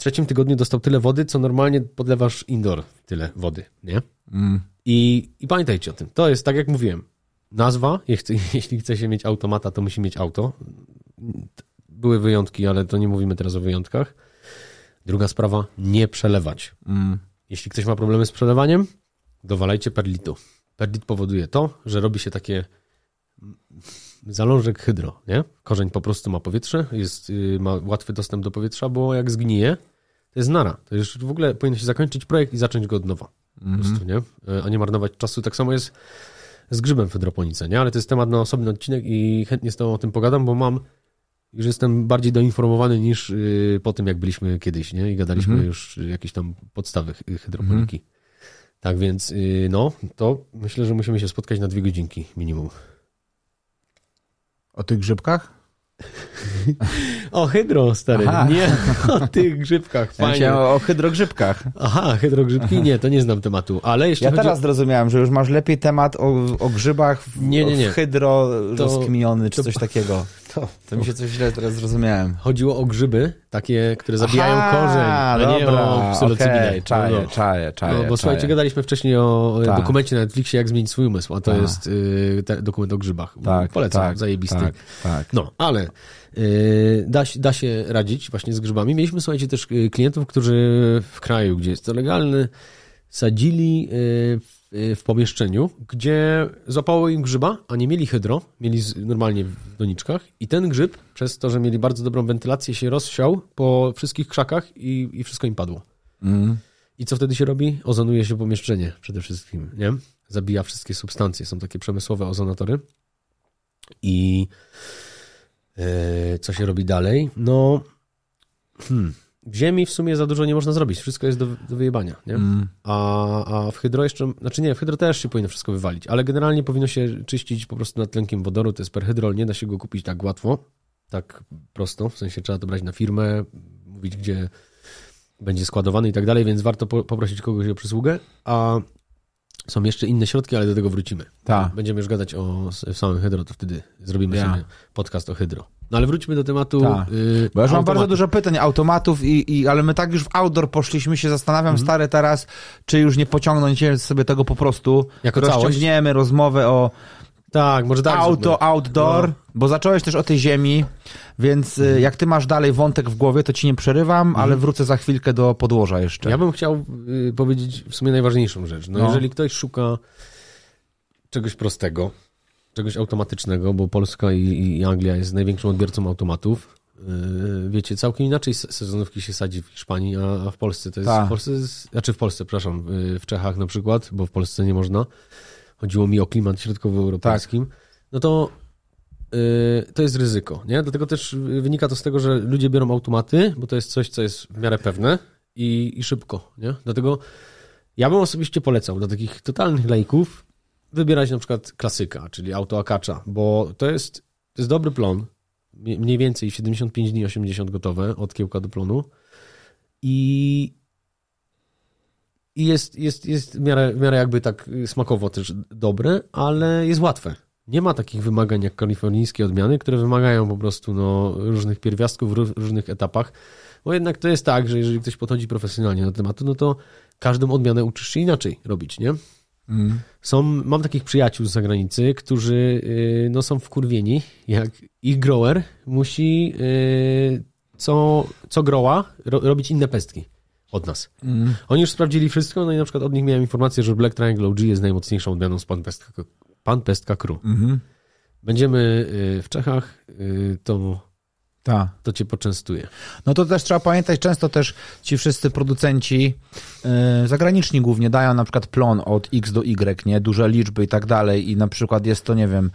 trzecim tygodniu dostał tyle wody, co normalnie podlewasz indoor tyle wody, nie? Mm. I, I pamiętajcie o tym. To jest, tak jak mówiłem, nazwa. Jeśli chce się mieć automata, to musi mieć auto. Były wyjątki, ale to nie mówimy teraz o wyjątkach. Druga sprawa, nie przelewać. Mm. Jeśli ktoś ma problemy z przelewaniem, dowalajcie perlitu. Perlit powoduje to, że robi się takie zalążek hydro, nie? Korzeń po prostu ma powietrze, jest, y, ma łatwy dostęp do powietrza, bo jak zgnije, to jest nara. To już w ogóle powinno się zakończyć projekt i zacząć go od nowa. Mm -hmm. Po mhm. prostu, nie? Y, a nie marnować czasu. Tak samo jest z grzybem w hydroponice, nie? Ale to jest temat na osobny odcinek i chętnie z tobą o tym pogadam, bo mam już jestem bardziej doinformowany niż y, po tym, jak byliśmy kiedyś, nie? I gadaliśmy mm -hmm. już jakieś tam podstawy hydroponiki. Mm -hmm. Tak więc, no, to myślę, że musimy się spotkać na dwie godzinki minimum. O tych grzybkach? o hydro, stary. Aha. Nie o tych grzybkach. Fajnie. Ja o hydrogrzybkach. Aha, hydrogrzybki? Nie, to nie znam tematu. Ale jeszcze ja teraz zrozumiałem, że już masz lepiej temat o, o grzybach w, nie, nie, nie. w hydro to, rozkminiony, czy to... coś takiego. To, to mi się coś źle teraz zrozumiałem. Chodziło o grzyby, takie, które zabijają Aha, korzeń, a nie o psylocybinę. Okay, czaje, no, czaje, no. czaje. No, bo słuchajcie, gadaliśmy wcześniej o tak. dokumencie na Netflixie, jak zmienić swój umysł, a to tak. jest y, te, dokument o grzybach. Tak, tak Polecam, tak, zajebisty. Tak, tak. No, ale y, da, da się radzić właśnie z grzybami. Mieliśmy, słuchajcie, też y, klientów, którzy w kraju, gdzie jest to legalne, sadzili... Y, Y, w pomieszczeniu, gdzie zapało im grzyba, a nie mieli hydro, mieli normalnie w doniczkach i ten grzyb, przez to, że mieli bardzo dobrą wentylację, się rozsiał po wszystkich krzakach i, i wszystko im padło. Mm. I co wtedy się robi? Ozonuje się pomieszczenie przede wszystkim, nie? Zabija wszystkie substancje. Są takie przemysłowe ozonatory. I yy, co się robi dalej? No, hmm, w ziemi w sumie za dużo nie można zrobić, wszystko jest do, do wyjebania, nie? Mm. A, a w hydro jeszcze, znaczy nie, w hydro też się powinno wszystko wywalić, ale generalnie powinno się czyścić po prostu natlenkiem wodoru, to jest perhydrol, nie da się go kupić tak łatwo, tak prosto, w sensie trzeba to brać na firmę, mówić gdzie będzie składowany i tak dalej, więc warto po, poprosić kogoś o przysługę, a są jeszcze inne środki, ale do tego wrócimy. Ta. Będziemy już gadać o samym hydro, to wtedy zrobimy ja. sobie podcast o hydro. No ale wróćmy do tematu. Yy, Bo ja już mam bardzo dużo pytań, automatów, i, i, ale my tak już w outdoor poszliśmy, się zastanawiam, mhm. stary, teraz, czy już nie pociągnąć sobie tego po prostu. Jako Rozciągniemy całość? rozmowę o. Tak, może tak. Auto, zróbmy. outdoor, no. bo zacząłeś też o tej ziemi, więc y, mhm. jak ty masz dalej wątek w głowie, to ci nie przerywam, ale mhm. wrócę za chwilkę do podłoża jeszcze. Ja bym chciał y, powiedzieć w sumie najważniejszą rzecz. No, no. jeżeli ktoś szuka czegoś prostego, czegoś automatycznego, bo Polska i, i Anglia jest największą odbiorcą automatów. Yy, wiecie, całkiem inaczej sezonówki się sadzi w Hiszpanii, a, w Polsce to jest. Ta. W Polsce, znaczy w Polsce, przepraszam, yy, w Czechach na przykład, bo w Polsce nie można. Chodziło mi o klimat środkowoeuropejskim. Tak. No to yy, to jest ryzyko, nie? Dlatego też wynika to z tego, że ludzie biorą automaty, bo to jest coś, co jest w miarę pewne i, i szybko, nie? Dlatego ja bym osobiście polecał dla takich totalnych laików wybierać na przykład klasyka, czyli auto Akacza, bo to jest, to jest dobry plon, mniej więcej 75 dni, 80 gotowe od kiełka do plonu i, i jest, jest, jest w, miarę, w miarę jakby tak smakowo też dobre, ale jest łatwe. Nie ma takich wymagań jak kalifornijskie odmiany, które wymagają po prostu no, różnych pierwiastków w różnych etapach, bo jednak to jest tak, że jeżeli ktoś podchodzi profesjonalnie do tematu, no to każdą odmianę uczysz się inaczej robić, nie? Mm. Są, mam takich przyjaciół z zagranicy, którzy y, no, są wkurwieni, jak ich grower musi y, co, co groła ro, robić inne pestki od nas. Mm. Oni już sprawdzili wszystko, no i na przykład od nich miałem informację, że Black Triangle OG jest najmocniejszą odmianą z pan pestka Crew. Mm -hmm. Będziemy y, w Czechach to ta. to cię poczęstuje. No to też trzeba pamiętać, często też ci wszyscy producenci yy, zagraniczni głównie dają na przykład plon od X do Y, nie? Duże liczby i tak dalej i na przykład jest to, nie wiem,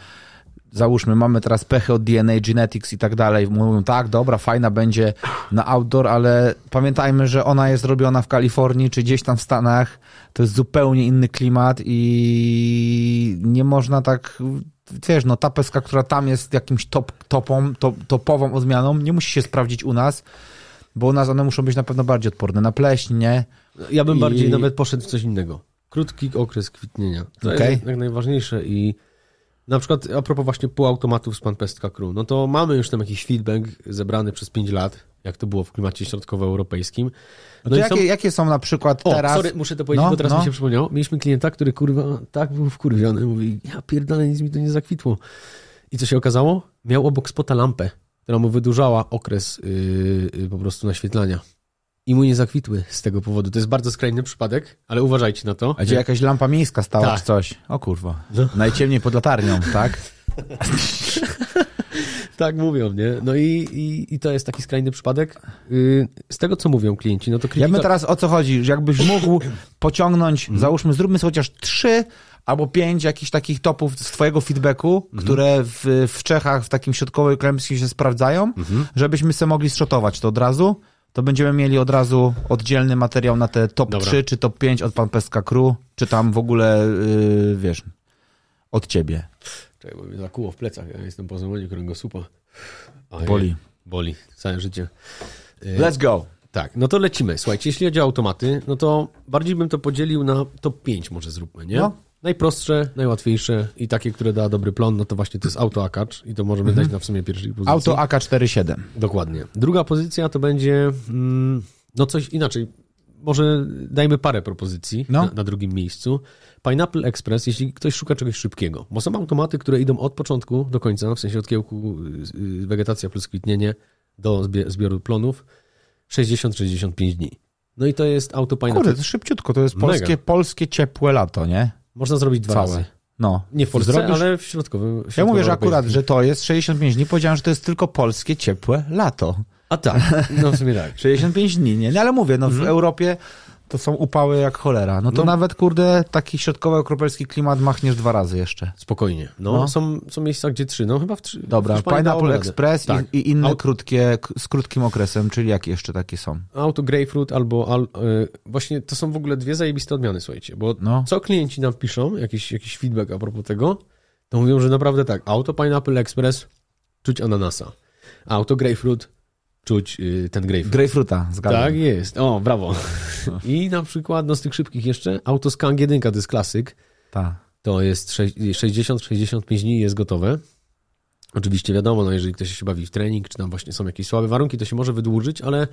załóżmy, mamy teraz pechy od DNA Genetics i tak dalej, mówią, tak, dobra, fajna będzie na outdoor, ale pamiętajmy, że ona jest robiona w Kalifornii czy gdzieś tam w Stanach, to jest zupełnie inny klimat i nie można tak wiesz, no ta peska, która tam jest jakimś top, topą, top, topową odmianą, nie musi się sprawdzić u nas, bo u nas one muszą być na pewno bardziej odporne na pleśń, nie? Ja bym I... bardziej nawet poszedł w coś innego. Krótki okres kwitnienia. To okay. jest jak najważniejsze i na przykład a propos właśnie półautomatów z Panpestka Crew, no to mamy już tam jakiś feedback zebrany przez 5 lat, jak to było w klimacie środkowoeuropejskim. No, no to jakie, są... jakie są na przykład o, teraz... sorry, muszę to powiedzieć, no, bo teraz no. mi się przypomniało. Mieliśmy klienta, który kurwa tak był wkurwiony, mówi, ja pierdolę, nic mi to nie zakwitło. I co się okazało? Miał obok spota lampę, która mu wydłużała okres yy, yy po prostu naświetlania i mu nie zakwitły z tego powodu. To jest bardzo skrajny przypadek, ale uważajcie na to. A gdzie jakaś lampa miejska stała tak. czy coś? O kurwa. No. Najciemniej pod latarnią, tak? tak mówią, nie? No i, i, i, to jest taki skrajny przypadek. Y, z tego, co mówią klienci, no to klienci. Ja bym teraz o co chodzi, że jakbyś mógł pociągnąć, mm. załóżmy, zróbmy sobie chociaż trzy albo pięć jakichś takich topów z twojego feedbacku, mm. które w, w Czechach, w takim środkowej kremskim się sprawdzają, mm. żebyśmy sobie mogli zszotować to od razu to będziemy mieli od razu oddzielny materiał na te top Dobra. 3 czy top 5 od Pan Peska Crew, czy tam w ogóle, yy, wiesz, od ciebie. Czekaj, bo mnie zakuło w plecach, ja jestem po zawodzie kręgosłupa. Ojej, boli. Boli, całe życie. Yy, Let's go! Tak, no to lecimy. Słuchajcie, jeśli chodzi o automaty, no to bardziej bym to podzielił na top 5 może zróbmy, nie? No. Najprostsze, najłatwiejsze i takie, które da dobry plon, no to właśnie to jest auto akacz i to możemy mhm. dać na w sumie pierwszej pozycji. Auto AK47. Dokładnie. Druga pozycja to będzie, mm, no coś inaczej, może dajmy parę propozycji no. na, na, drugim miejscu. Pineapple Express, jeśli ktoś szuka czegoś szybkiego, bo są automaty, które idą od początku do końca, w sensie od kiełku y, y, wegetacja plus kwitnienie do zbioru plonów, 60-65 dni. No i to jest auto Pineapple. Kurde, to szybciutko, to jest polskie, polskie ciepłe lato, nie? Można zrobić dwa Całe. razy. No. Nie w Polsce, Zrobisz... ale w środkowym. ja mówię, że akurat, że to jest 65 dni, powiedziałem, że to jest tylko polskie ciepłe lato. A tak, no w sumie tak. 65 dni, nie? No ale mówię, no w mhm. Europie to są upały jak cholera. No to no. nawet, kurde, taki środkowo-europejski klimat machniesz dwa razy jeszcze. Spokojnie. No, no. Są, są miejsca, gdzie trzy, no chyba w trzy. Dobra, Pineapple Express tak. i, i, inne Aut krótkie, z krótkim okresem, czyli jakie jeszcze takie są? Auto Grapefruit albo... Al, e, właśnie to są w ogóle dwie zajebiste odmiany, słuchajcie, bo no. co klienci nam piszą, jakiś, jakiś feedback a propos tego, to mówią, że naprawdę tak, auto Pineapple Express czuć ananasa, auto Grapefruit czuć y, ten grapefruit. Grapefruita, zgadzam. Tak jest, o, brawo. I na przykład, no z tych szybkich jeszcze, autoskang 1 to jest klasyk. Ta. To jest 60-65 dni jest gotowe. Oczywiście wiadomo, no jeżeli ktoś się bawi w trening, czy tam właśnie są jakieś słabe warunki, to się może wydłużyć, ale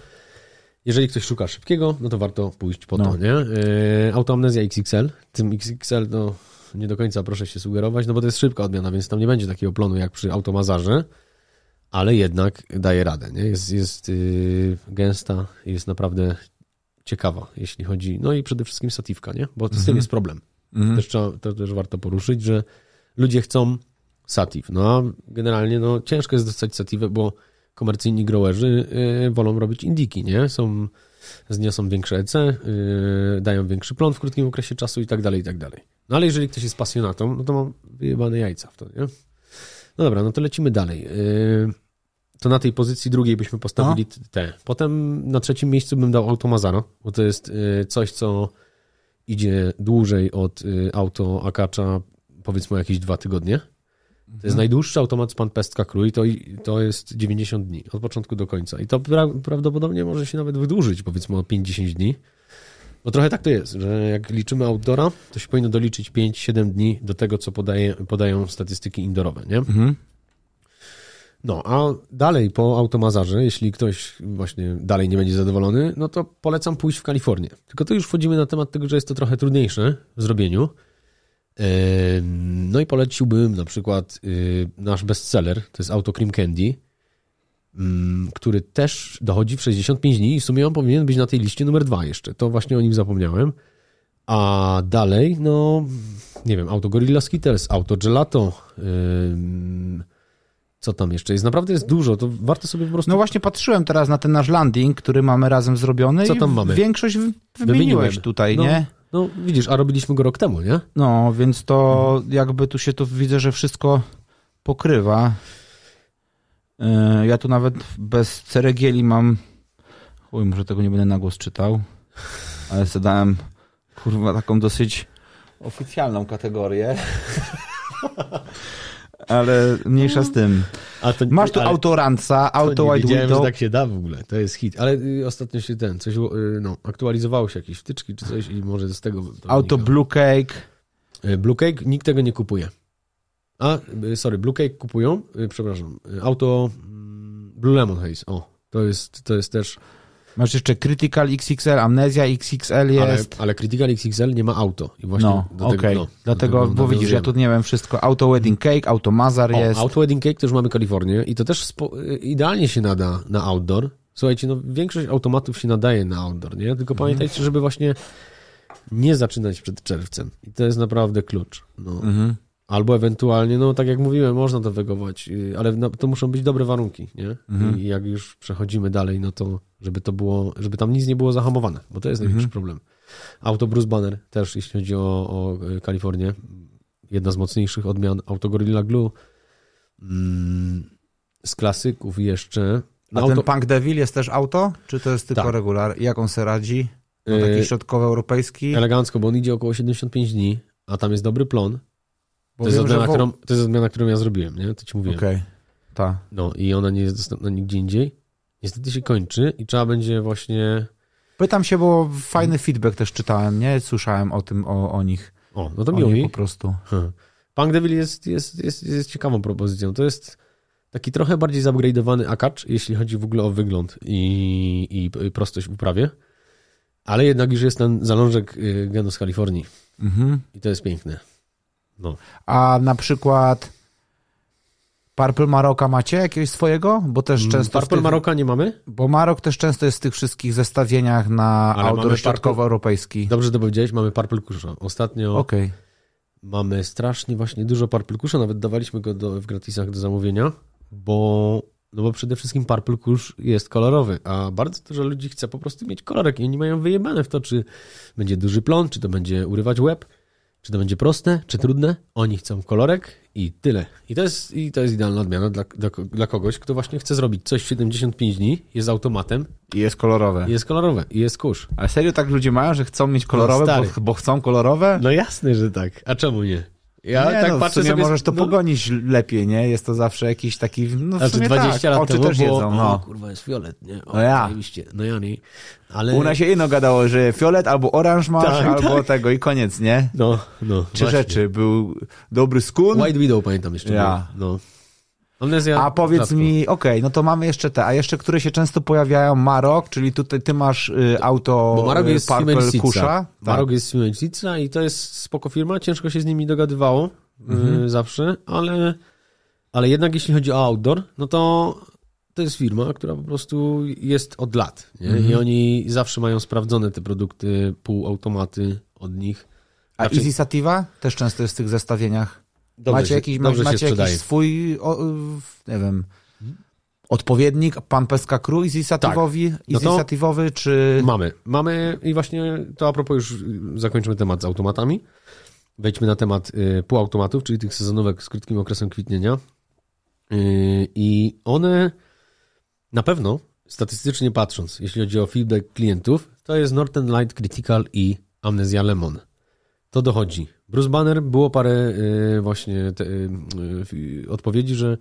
jeżeli ktoś szuka szybkiego, no to warto pójść po no. Y, to, nie? Yy, autoamnezja XXL, tym XXL, no nie do końca proszę się sugerować, no bo to jest szybka odmiana, więc tam nie będzie takiego plonu jak przy automazarze ale jednak daje radę. Nie? Jest, jest yy, gęsta, jest naprawdę ciekawa, jeśli chodzi. No i przede wszystkim satiwka, nie? bo z tym mhm. jest problem. Mm -hmm. Też trzeba, to też warto poruszyć, że ludzie chcą sativ. No a generalnie no, ciężko jest dostać sativę, bo komercyjni growerzy yy, wolą robić indiki, nie? Są, zniosą większe EC, yy, dają większy plon w krótkim okresie czasu i tak dalej, i tak dalej. No ale jeżeli ktoś jest pasjonatą, no to mam wyjebane jajca w to, nie? No dobra, no to lecimy dalej. Yy, to na tej pozycji drugiej byśmy postawili no. te. Potem na trzecim miejscu bym dał auto Mazano, bo to jest y, coś, co idzie dłużej od y, auto Akacza, powiedzmy jakieś dwa tygodnie. To jest mhm. najdłuższy automat z Pan Pestka Krój, to, to jest 90 dni, od początku do końca. I to pra prawdopodobnie może się nawet wydłużyć, powiedzmy o 5-10 dni. Bo trochę tak to jest, że jak liczymy outdoora, to się powinno doliczyć 5-7 dni do tego, co podaje, podają statystyki indoorowe, nie? Mhm. No, a dalej po automazarze, jeśli ktoś właśnie dalej nie będzie zadowolony, no to polecam pójść w Kalifornię. Tylko tu już wchodzimy na temat tego, że jest to trochę trudniejsze w zrobieniu. No i poleciłbym na przykład y, nasz bestseller, to jest Auto Cream Candy, mm, który też dochodzi w 65 dni i w sumie on powinien być na tej liście numer dwa jeszcze. To właśnie o nim zapomniałem. A dalej, no nie wiem, Auto Gorilla Skittles, Auto Gelato, co tam jeszcze jest. Naprawdę jest dużo, to warto sobie po prostu... No właśnie patrzyłem teraz na ten nasz landing, który mamy razem zrobiony co tam mamy? większość wymieniłeś tutaj, no. nie? No widzisz, a robiliśmy go rok temu, nie? No, więc to jakby tu się to widzę, że wszystko pokrywa. E, ja tu nawet bez ceregieli mam. oj może tego nie będę na głos czytał, ale zadałem kurwa taką dosyć oficjalną kategorię. ale mniejsza z tym. To, Masz tu auto Ranca, auto White Widow. że tak się da w ogóle, to jest hit. Ale y, ostatnio się ten, coś, y, no, aktualizowało się jakieś wtyczki czy coś i może z tego... Auto wynika. Blue Cake. Y, Blue Cake, nikt tego nie kupuje. A, sorry, Blue Cake kupują, przepraszam, auto mm, Blue Lemon Haze, o, to jest, to jest też Masz jeszcze Critical XXL, Amnesia XXL jest. Ale, ale Critical XXL nie ma auto. I właśnie no, do tego, okay. no, Dlatego, do bo widzisz, ja tu nie wiem wszystko. Auto Wedding Cake, Auto Mazar jest. Auto Wedding Cake też mamy Kalifornię i to też spo, y, idealnie się nada na outdoor. Słuchajcie, no większość automatów się nadaje na outdoor, nie? Tylko mhm. pamiętajcie, żeby właśnie nie zaczynać przed czerwcem. I to jest naprawdę klucz. No. Mhm. Albo ewentualnie, no tak jak mówiłem, można to wygować, y, ale no, to muszą być dobre warunki, nie? Mhm. I jak już przechodzimy dalej, no to żeby to było, żeby tam nic nie było zahamowane, bo to jest mhm. największy problem. Auto Bruce Banner też, jeśli chodzi o, o y, Kalifornię, jedna z mocniejszych odmian auto Gorilla Glue. Mm, z klasyków jeszcze. A auto... ten Punk Devil jest też auto? Czy to jest tylko tak. regular? Jak on se radzi? No taki yy, środkowoeuropejski? Elegancko, bo on idzie około 75 dni, a tam jest dobry plon, to jest, wiem, odmiana, którą, to jest odmiana, którą ja zrobiłem, nie? To ci mówiłem. Okej, okay. tak. No i ona nie jest dostępna nigdzie indziej. Niestety się kończy i trzeba będzie właśnie... Pytam się, bo fajny feedback też czytałem, nie? Słyszałem o tym, o, o nich. O, no to miło mi. po prostu. Hmm. Punk Devil jest, jest, jest, jest ciekawą propozycją. To jest taki trochę bardziej zupgrade'owany akacz, jeśli chodzi w ogóle o wygląd i, i prostość w uprawie. Ale jednak już jest ten zalążek y, genu z Kalifornii. Mhm. I to jest piękne. No. A na przykład Purple Maroka macie jakiegoś swojego? Bo też mm, często. Purple tych, Maroka nie mamy? Bo Marok też często jest w tych wszystkich zestawieniach na Ale outdoor środkowoeuropejski. Dobrze to powiedziałeś, mamy Purple Kusza. Ostatnio okay. mamy strasznie właśnie dużo Purple Kusza, nawet dawaliśmy go do, w gratisach do zamówienia, bo no bo przede wszystkim Purple Kush jest kolorowy, a bardzo dużo ludzi chce po prostu mieć kolorek i oni mają wyjebane w to, czy będzie duży plon, czy to będzie urywać łeb. Czy to będzie proste, czy trudne? Oni chcą kolorek i tyle. I to jest, i to jest idealna odmiana dla, dla, dla kogoś, kto właśnie chce zrobić coś w 75 dni, jest automatem. I jest kolorowe. I jest kolorowe, i jest kurz. Ale serio tak ludzie mają, że chcą mieć kolorowe, no, bo, bo chcą kolorowe? No jasne, że tak. A czemu nie? Ja nie, tak no, patrzę sobie... możesz to no... pogonić lepiej, nie? Jest to zawsze jakiś taki... No, znaczy 20 tak. lat Oczy temu też było, jedzą, no. O, kurwa, jest fiolet, nie? O, no ja. Oczywiście. No ja nie. Ale... U nas się ino gadało, że fiolet albo oranż masz, tak, albo tak. tego i koniec, nie? No, no. Trzy rzeczy. Był dobry skun. White Widow pamiętam jeszcze. Ja. Był. No. No, a powiedz mi, okej, okay, no to mamy jeszcze te, a jeszcze które się często pojawiają, Marok, czyli tutaj ty masz y, auto Bo Marok y, jest Purple Kusza. Tak? Marok jest Siemensica i to jest spoko firma, ciężko się z nimi dogadywało y, mhm. y, zawsze, ale, ale jednak jeśli chodzi o outdoor, no to to jest firma, która po prostu jest od lat mhm. i oni zawsze mają sprawdzone te produkty, półautomaty od nich. A znaczy- Easy Sativa też często jest w tych zestawieniach? Dobrze macie się, jakiś, dobrze macie jakiś swój, o, y, nie wiem, odpowiednik, pan Peska Cruz inicjatywowi, tak. no inicjatywowy, czy... Mamy, mamy i właśnie to a propos już y, zakończymy temat z automatami. Wejdźmy na temat y, półautomatów, czyli tych sezonówek z krótkim okresem kwitnienia. Y, I one na pewno, statystycznie patrząc, jeśli chodzi o feedback klientów, to jest Northern Light Critical i Amnesia Lemon. To dochodzi Bruce Banner było parę y, właśnie te, y, y, odpowiedzi, że,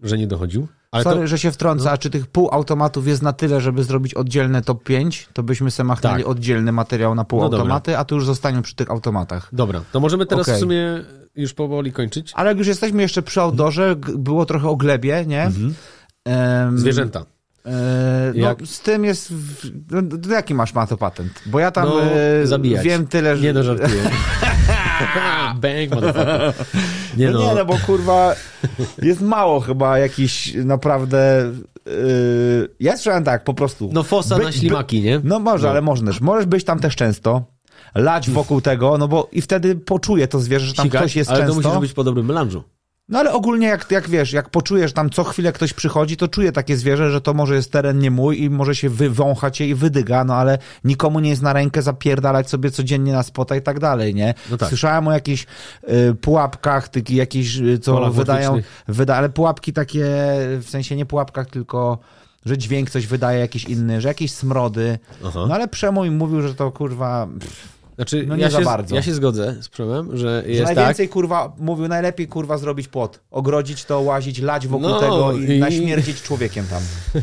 że nie dochodził. Ale Sorry, to... że się wtrąca. No. Czy tych półautomatów jest na tyle, żeby zrobić oddzielne top 5? To byśmy se machnęli tak. oddzielny materiał na półautomaty, no a tu już zostaniemy przy tych automatach. Dobra, to możemy teraz okay. w sumie już powoli kończyć. Ale jak już jesteśmy jeszcze przy outdoorze, było trochę o glebie, nie? Mhm. Um, Zwierzęta. E, no, z tym jest. No, jaki masz ma to patent? Bo ja tam no, e, wiem tyle, że. Nie dożartuję. Bang, Nie no, no. nie, no bo kurwa jest mało chyba jakiś naprawdę... Yy, ja słyszałem tak, po prostu... No fosa by, na ślimaki, by, nie? No może, no. ale możesz. Możesz być tam też często lać wokół tego, no bo i wtedy poczuje to zwierzę, że tam Sikać, ktoś jest ale często. Ale to musisz być po dobrym melanżu. No ale ogólnie, jak, jak wiesz, jak poczujesz tam co chwilę ktoś przychodzi, to czuję takie zwierzę, że to może jest teren nie mój i może się wywąchać je i wydyga, no ale nikomu nie jest na rękę zapierdalać sobie codziennie na spota i tak dalej, nie? No tak. Słyszałem o jakichś y, pułapkach, tych jakichś, y, co Polach wydają, wyda, ale pułapki takie, w sensie nie pułapkach, tylko że dźwięk coś wydaje jakiś inny, że jakieś smrody. Aha. No ale Przemój mówił, że to kurwa... Pff, znaczy, no nie ja za się, bardzo. Ja się zgodzę z problemem że jest że tak. najwięcej, tak... kurwa, mówił, najlepiej, kurwa, zrobić płot. Ogrodzić to, łazić, lać wokół no, tego i, i naśmierdzić człowiekiem tam.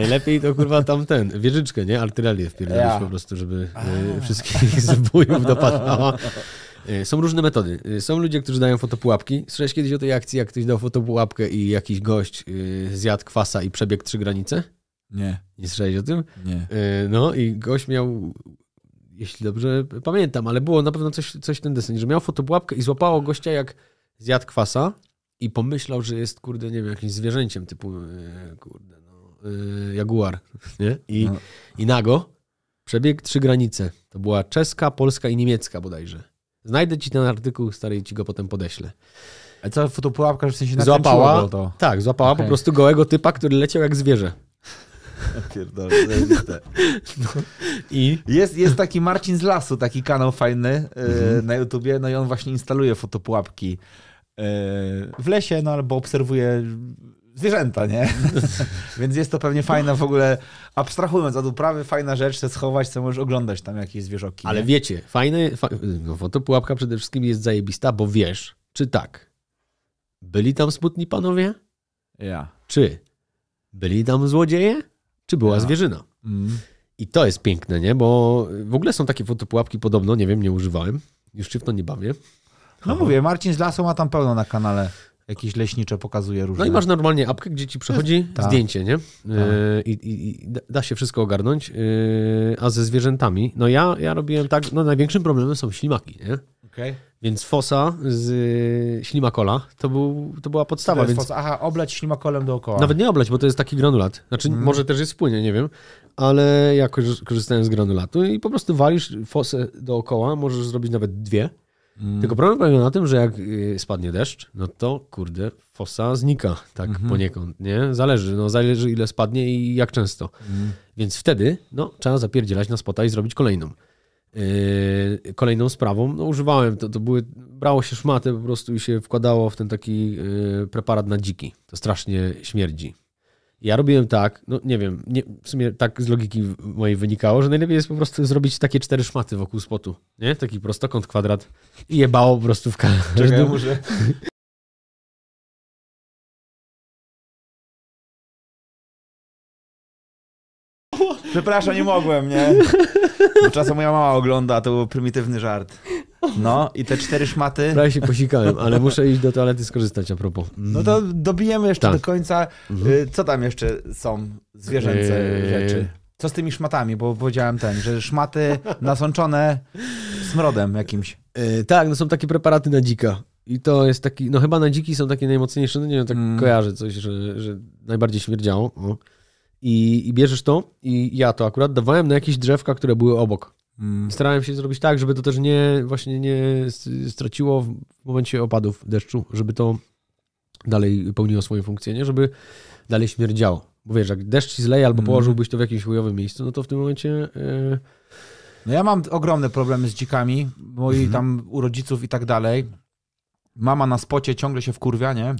najlepiej to, kurwa, tamten, wieżyczkę, nie? Artylerię wpierdolić ja. po prostu, żeby y, wszystkich zbójów dopadała. E, są różne metody. E, są ludzie, którzy dają fotopułapki. Słyszałeś kiedyś o tej akcji, jak ktoś dał fotopułapkę i jakiś gość zjadł kwasa i przebiegł trzy granice? Nie. Nie słyszałeś o tym? Nie. No i gość miał jeśli dobrze pamiętam, ale było na pewno coś, coś ten desen, że miał fotopułapkę i złapało gościa jak zjadł kwasa i pomyślał, że jest, kurde, nie wiem, jakimś zwierzęciem typu, e, kurde, no, e, jaguar, nie? I, no. i nago przebiegł trzy granice. To była czeska, polska i niemiecka bodajże. Znajdę ci ten artykuł, stary, i ci go potem podeślę. A co, fotopułapka w sensie złapała, to? Tak, złapała okay. po prostu gołego typa, który leciał jak zwierzę. Pierdolę, no. I? Jest, jest taki Marcin z Lasu, taki kanał fajny e, mhm. na YouTubie, no i on właśnie instaluje fotopułapki e, w lesie, no albo obserwuje zwierzęta, nie? Więc jest to pewnie fajna w ogóle, abstrahując od uprawy, fajna rzecz, chcę schować, co możesz oglądać tam jakieś zwierzoki. Ale nie? wiecie, fajne fa no, fotopułapka przede wszystkim jest zajebista, bo wiesz, czy tak, byli tam smutni panowie? Ja. Czy byli tam złodzieje? czy była ja. Tak. zwierzyna. Mm. I to jest piękne, nie? Bo w ogóle są takie fotopułapki podobno, nie wiem, nie używałem. Już się w to nie bawię. No Aha. mówię, Marcin z lasu ma tam pełno na kanale. Jakieś leśnicze pokazuje różne. No i masz normalnie apkę, gdzie ci przychodzi tak. zdjęcie, nie? Tak. Y, I, da się wszystko ogarnąć. Y, a ze zwierzętami, no ja, ja robiłem tak, no największym problemem są ślimaki, nie? Okay. Więc fosa z y, ślimakola to, był, to była podstawa. To więc... Fosa. Aha, oblać ślimakolem dookoła. Nawet nie oblać, bo to jest taki granulat. Znaczy, mm. może też jest płynie, nie wiem, ale ja korzystałem z granulatu i po prostu walisz fosę dookoła, możesz zrobić nawet dwie. Mm. Tylko problem polega na tym, że jak y, spadnie deszcz, no to kurde, fosa znika tak mm -hmm. poniekąd, nie? Zależy, no zależy ile spadnie i jak często. Mm. Więc wtedy, no, trzeba zapierdzielać na spota i zrobić kolejną. Yy, kolejną sprawą, no używałem, to, to były, brało się szmaty po prostu i się wkładało w ten taki yy, preparat na dziki. To strasznie śmierdzi. Ja robiłem tak, no nie wiem, nie, w sumie tak z logiki mojej wynikało, że najlepiej jest po prostu zrobić takie cztery szmaty wokół spotu, nie? Taki prostokąt, kwadrat i jebało po prostu w każdym... Czekaj, ja Przepraszam, nie mogłem, nie? Bo czasem moja mama ogląda, to był prymitywny żart. No i te cztery szmaty. Prawie się posikałem, ale muszę iść do toalety skorzystać a propos. No to dobijemy jeszcze tak. do końca. Mhm. Y, co tam jeszcze są zwierzęce eee. rzeczy? Co z tymi szmatami? Bo powiedziałem ten, że szmaty nasączone smrodem jakimś. Eee, tak, no są takie preparaty na dzika. I to jest taki, no chyba na dziki są takie najmocniejsze, no nie wiem, tak mm. kojarzę coś, że, że najbardziej śmierdziało. No i, i bierzesz to i ja to akurat dawałem na jakieś drzewka, które były obok. Mm. Starałem się zrobić tak, żeby to też nie właśnie nie straciło w momencie opadów deszczu, żeby to dalej pełniło swoją funkcję, nie? żeby dalej śmierdziało. Bo wiesz, jak deszcz ci zleje albo hmm. położyłbyś to w jakimś chujowym miejscu, no to w tym momencie... Yy... No ja mam ogromne problemy z dzikami, moi mhm. tam u rodziców i tak dalej. Mama na spocie ciągle się wkurwia, nie?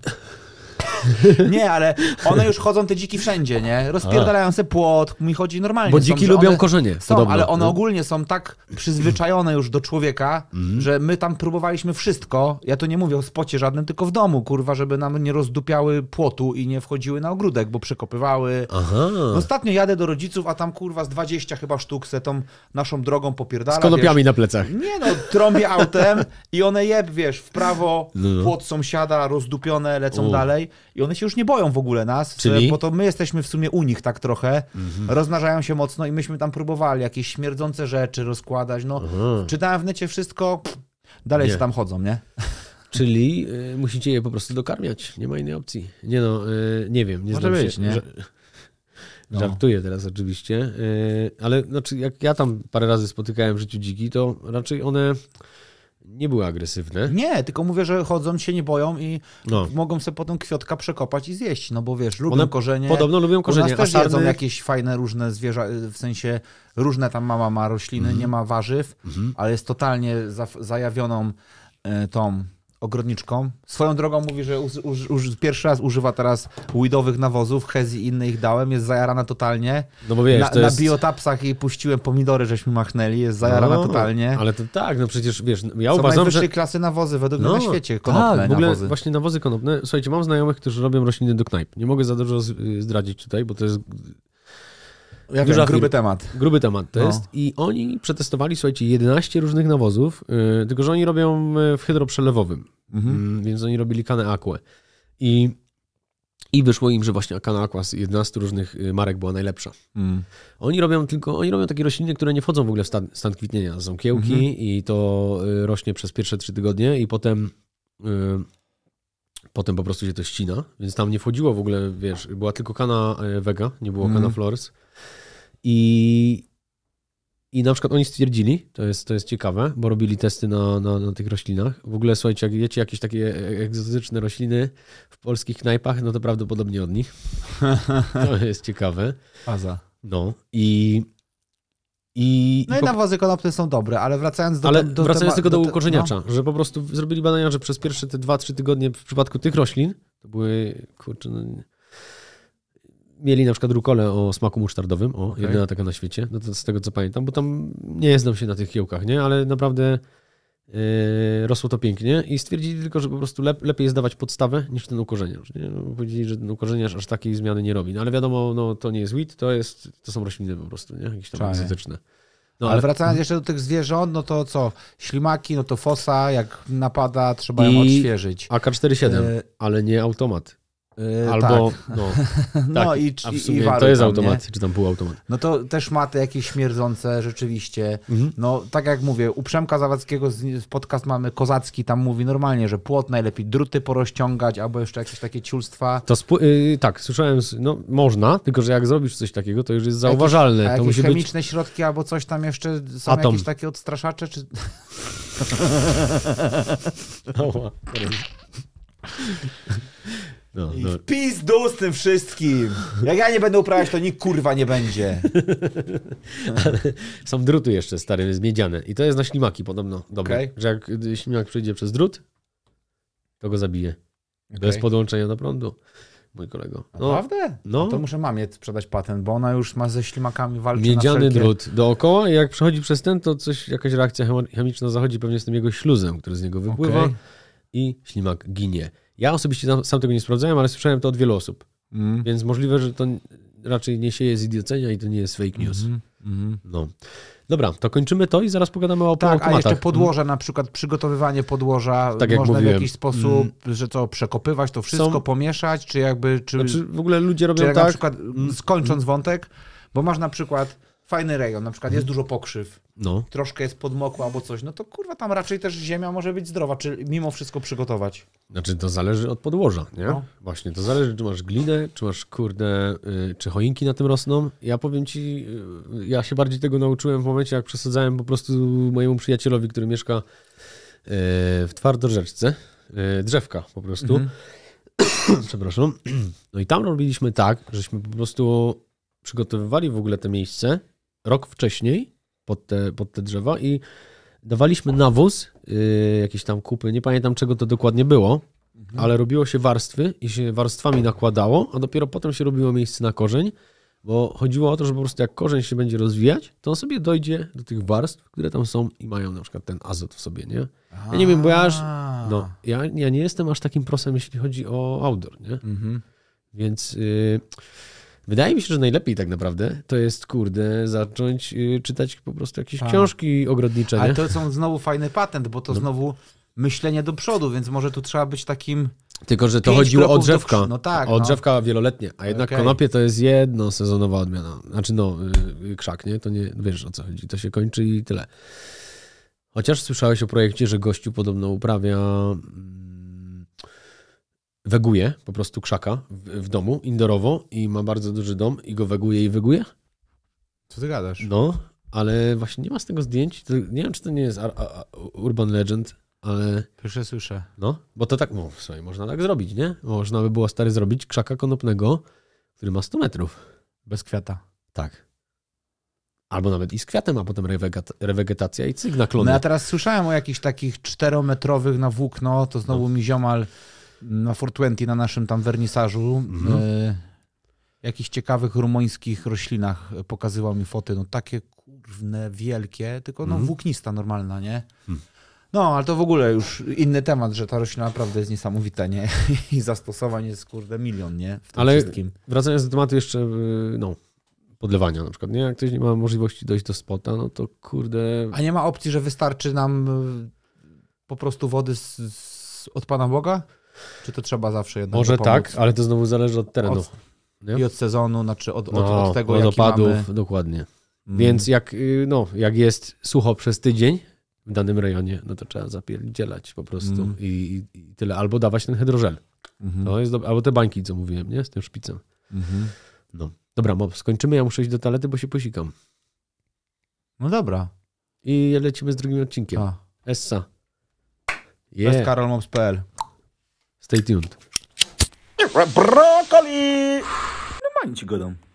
Nie, ale one już chodzą, te dziki wszędzie, nie? Rozpierdalają sobie płot, mi chodzi normalnie. Bo są, dziki lubią one, korzenie. Są, ale one no. ogólnie są tak przyzwyczajone już do człowieka, mm. że my tam próbowaliśmy wszystko. Ja to nie mówię o spocie żadnym, tylko w domu, kurwa, żeby nam nie rozdupiały płotu i nie wchodziły na ogródek, bo przekopywały. Aha. No ostatnio jadę do rodziców, a tam kurwa z 20 chyba sztuk se tą naszą drogą popierdala. Z konopiami wiesz. na plecach. Nie no, trąbi autem i one jeb, wiesz, w prawo, no. no. płot sąsiada, rozdupione, lecą U. dalej i one się już nie boją w ogóle nas, Czyli? bo to my jesteśmy w sumie u nich tak trochę, mhm. rozmnażają się mocno i myśmy tam próbowali jakieś śmierdzące rzeczy rozkładać, no czytałem w necie wszystko, dalej nie. się tam chodzą, nie? Czyli y, musicie je po prostu dokarmiać, nie ma innej opcji. Nie no, y, nie wiem, nie Może znam być, się. Nie? No. Żartuję teraz oczywiście, y, ale znaczy jak ja tam parę razy spotykałem w życiu dziki, to raczej one nie były agresywne. Nie, tylko mówię, że chodzą, się nie boją i no. mogą sobie potem kwiatka przekopać i zjeść, no bo wiesz, lubią One korzenie. Podobno lubią korzenie. U nas też sarny... jedzą jakieś fajne różne zwierzę, w sensie różne tam mama ma rośliny, mm nie ma warzyw, mm -hmm. ale jest totalnie za, zajawioną e, tą ogrodniczką. Swoją drogą mówi, że uż, uż, uż, pierwszy raz używa teraz weedowych nawozów, Hezi inne ich dałem, jest zajarana totalnie. No bo wiesz, na, to jest... na biotapsach jej puściłem pomidory, żeśmy machnęli, jest zajarana no, totalnie. Ale to tak, no przecież wiesz, ja Są uważam, najwyższej że... klasy nawozy według no, mnie na świecie, konopne tak, w ogóle nawozy. właśnie nawozy konopne. Słuchajcie, mam znajomych, którzy robią rośliny do knajp. Nie mogę za dużo zdradzić tutaj, bo to jest ja Duża wiem, gruby temat. Gruby temat to no. jest. I oni przetestowali, słuchajcie, 11 różnych nawozów, yy, tylko że oni robią y, w hydroprzelewowym, mhm. yy, więc oni robili kanę Aqua I, I wyszło im, że właśnie kana Aqua z 11 różnych y, marek była najlepsza. Mm. Oni robią tylko, oni robią takie rośliny, które nie wchodzą w ogóle w stan, stan kwitnienia. Są kiełki mhm. i to y, rośnie przez pierwsze 3 tygodnie i potem... Yy, potem po prostu się to ścina, więc tam nie wchodziło w ogóle, wiesz, była tylko kana Vega, nie było mm. kana mhm. Flores. I, i na przykład oni stwierdzili, to jest, to jest ciekawe, bo robili testy na, na, na tych roślinach. W ogóle, słuchajcie, jak wiecie jakieś takie e, e, egzotyczne rośliny w polskich knajpach, no to prawdopodobnie od nich. To jest ciekawe. Faza. No i... I, no i, i nawozy konopne są dobre, ale wracając do... Ale do, wracając tylko do, do, do ukorzeniacza, no. że po prostu zrobili badania, że przez pierwsze te 2-3 tygodnie w przypadku tych roślin, to były, kurczę, no, mieli na przykład rukolę o smaku musztardowym, o, okay. jedyna taka na świecie, no to z tego co pamiętam, bo tam nie znam się na tych kiełkach, nie, ale naprawdę yy, rosło to pięknie i stwierdzili tylko, że po prostu lep, lepiej jest dawać podstawę niż ten ukorzeniarz, nie? No, powiedzieli, że ten ukorzeniarz aż takiej zmiany nie robi, no ale wiadomo, no to nie jest wheat, to, jest, to są rośliny po prostu, nie, jakieś tam Czaje. egzotyczne. No, ale... ale wracając jeszcze do tych zwierząt, no to co? Ślimaki, no to fosa, jak napada, trzeba I... ją odświeżyć. AK-47, y... ale nie automat. Yy, albo, tak. no, no tak, no i, i, to jest automat, nie? czy tam automat No to też ma jakieś śmierdzące rzeczywiście. Mhm. No tak jak mówię, u Przemka Zawackiego z, podcast mamy Kozacki, tam mówi normalnie, że płot najlepiej druty porozciągać, albo jeszcze jakieś takie ciulstwa. To yy, tak, słyszałem, no można, tylko że jak zrobisz coś takiego, to już jest zauważalne. Jakieś, to jakieś chemiczne być... środki albo coś tam jeszcze, są Atom. jakieś takie odstraszacze, czy... Oła, No, I no. Pis dół z tym wszystkim. Jak ja nie będę uprawiać, to nikt kurwa nie będzie. Ale są druty jeszcze stare, miedziane. I to jest na ślimaki podobno. Dobre. Okay. Że jak ślimak przejdzie przez drut, to go zabije. Okay. Bez podłączenia do prądu mój kolego. No, Naprawdę? No. To muszę mamie sprzedać patent, bo ona już ma ze ślimakami walczyć. Miedziany wszelkie... drut dookoła i jak przechodzi przez ten, to coś, jakaś reakcja chemiczna zachodzi pewnie z tym jego śluzem, który z niego wypływa okay. i ślimak ginie. Ja osobiście sam, tego nie sprawdzałem, ale słyszałem to od wielu osób. Mm. Więc możliwe, że to raczej nie sieje z idiocenia i to nie jest fake news. Mm No. Dobra, to kończymy to i zaraz pogadamy o tak, automatach. a jeszcze podłoża, mm. na przykład przygotowywanie podłoża, tak można mówiłem. w jakiś sposób, mm. że co, przekopywać to wszystko, Są... pomieszać, czy jakby... Czy, znaczy w ogóle ludzie robią czy tak... na przykład, mhm. skończąc wątek, bo masz na przykład fajny rejon, na przykład jest mhm. dużo pokrzyw, no. troszkę jest podmokła albo coś, no to kurwa tam raczej też ziemia może być zdrowa, czy mimo wszystko przygotować. Znaczy to zależy od podłoża, nie? No. Właśnie, to zależy czy masz glinę, czy masz kurde, yy, czy choinki na tym rosną. Ja powiem ci, yy, ja się bardziej tego nauczyłem w momencie jak przesadzałem po prostu mojemu przyjacielowi, który mieszka yy, w twardorzeczce, y, drzewka po prostu. Mhm. Przepraszam. No i tam robiliśmy tak, żeśmy po prostu przygotowywali w ogóle to miejsce rok wcześniej pod te, pod te drzewa i dawaliśmy nawóz, yy, jakieś tam kupy, nie pamiętam czego to dokładnie było, mhm. ale robiło się warstwy i się warstwami nakładało, a dopiero potem się robiło miejsce na korzeń, bo chodziło o to, że po prostu jak korzeń się będzie rozwijać, to on sobie dojdzie do tych warstw, które tam są i mają na przykład ten azot w sobie, nie? Ja nie wiem, bo ja aż, no, ja, ja nie jestem aż takim prosem, jeśli chodzi o outdoor, nie? Mhm. Więc... Yy, Wydaje mi się, że najlepiej tak naprawdę to jest, kurde, zacząć y, czytać po prostu jakieś A. Tak. książki ogrodnicze. Nie? Ale to są znowu fajny patent, bo to no. znowu myślenie do przodu, więc może tu trzeba być takim. Tylko, że to chodziło o drzewka. Do... No tak, o no. drzewka wieloletnie, a jednak okay. konopie to jest jedno sezonowa odmiana. Znaczy, no, y, y, krzak, nie? To nie wiesz o co chodzi. To się kończy i tyle. Chociaż słyszałeś o projekcie, że gościu podobno uprawia mm, weguje po prostu krzaka w, w, domu, indoorowo i ma bardzo duży dom i go weguje i weguje? Co ty gadasz? No, ale właśnie nie ma z tego zdjęć. Nie wiem, czy to nie jest urban legend, ale... Pierwsze słyszę. No, bo to tak, no, słuchaj, można tak zrobić, nie? Można by było, stary, zrobić krzaka konopnego, który ma 100 metrów. Bez kwiata. Tak. Albo nawet i z kwiatem, a potem rewegetacja i cygna na klony. No ja teraz słyszałem o jakichś takich czterometrowych na włókno, to znowu no. mi ziomal na 420, na naszym tam wernisażu, mhm. E, jakichś ciekawych rumuńskich roślinach pokazywał mi foty. No takie kurwne, wielkie, tylko no mhm. włóknista normalna, nie? Mhm. No, ale to w ogóle już inny temat, że ta roślina naprawdę jest niesamowita, nie? I zastosowań jest, kurde, milion, nie? W tym ale wszystkim. wracając do tematu jeszcze, y, no, podlewania na przykład, nie? Jak ktoś nie ma możliwości dojść do spota, no to kurde... A nie ma opcji, że wystarczy nam y, po prostu wody z, z, od Pana Boga? Czy to trzeba zawsze jednak Może pomóc? tak, ale to znowu zależy od terenu. Od, I od sezonu, znaczy od, od, no, od tego, od opadów, mamy... dokładnie. Mm. Więc jak, y, no, jak jest sucho przez tydzień w danym rejonie, no to trzeba zapierdzielać po prostu mm. I, i, tyle. Albo dawać ten hydrożel. Mm. To jest do... Albo te bańki, co mówiłem, nie? Z tym szpicem. -hmm. No. Dobra, mob, skończymy. Ja muszę iść do toalety, bo się posikam. No dobra. I lecimy z drugim odcinkiem. A. Essa. Yeah. To jest karolmops.pl. Stay tuned. Broccoli! Nu mai nici gădăm.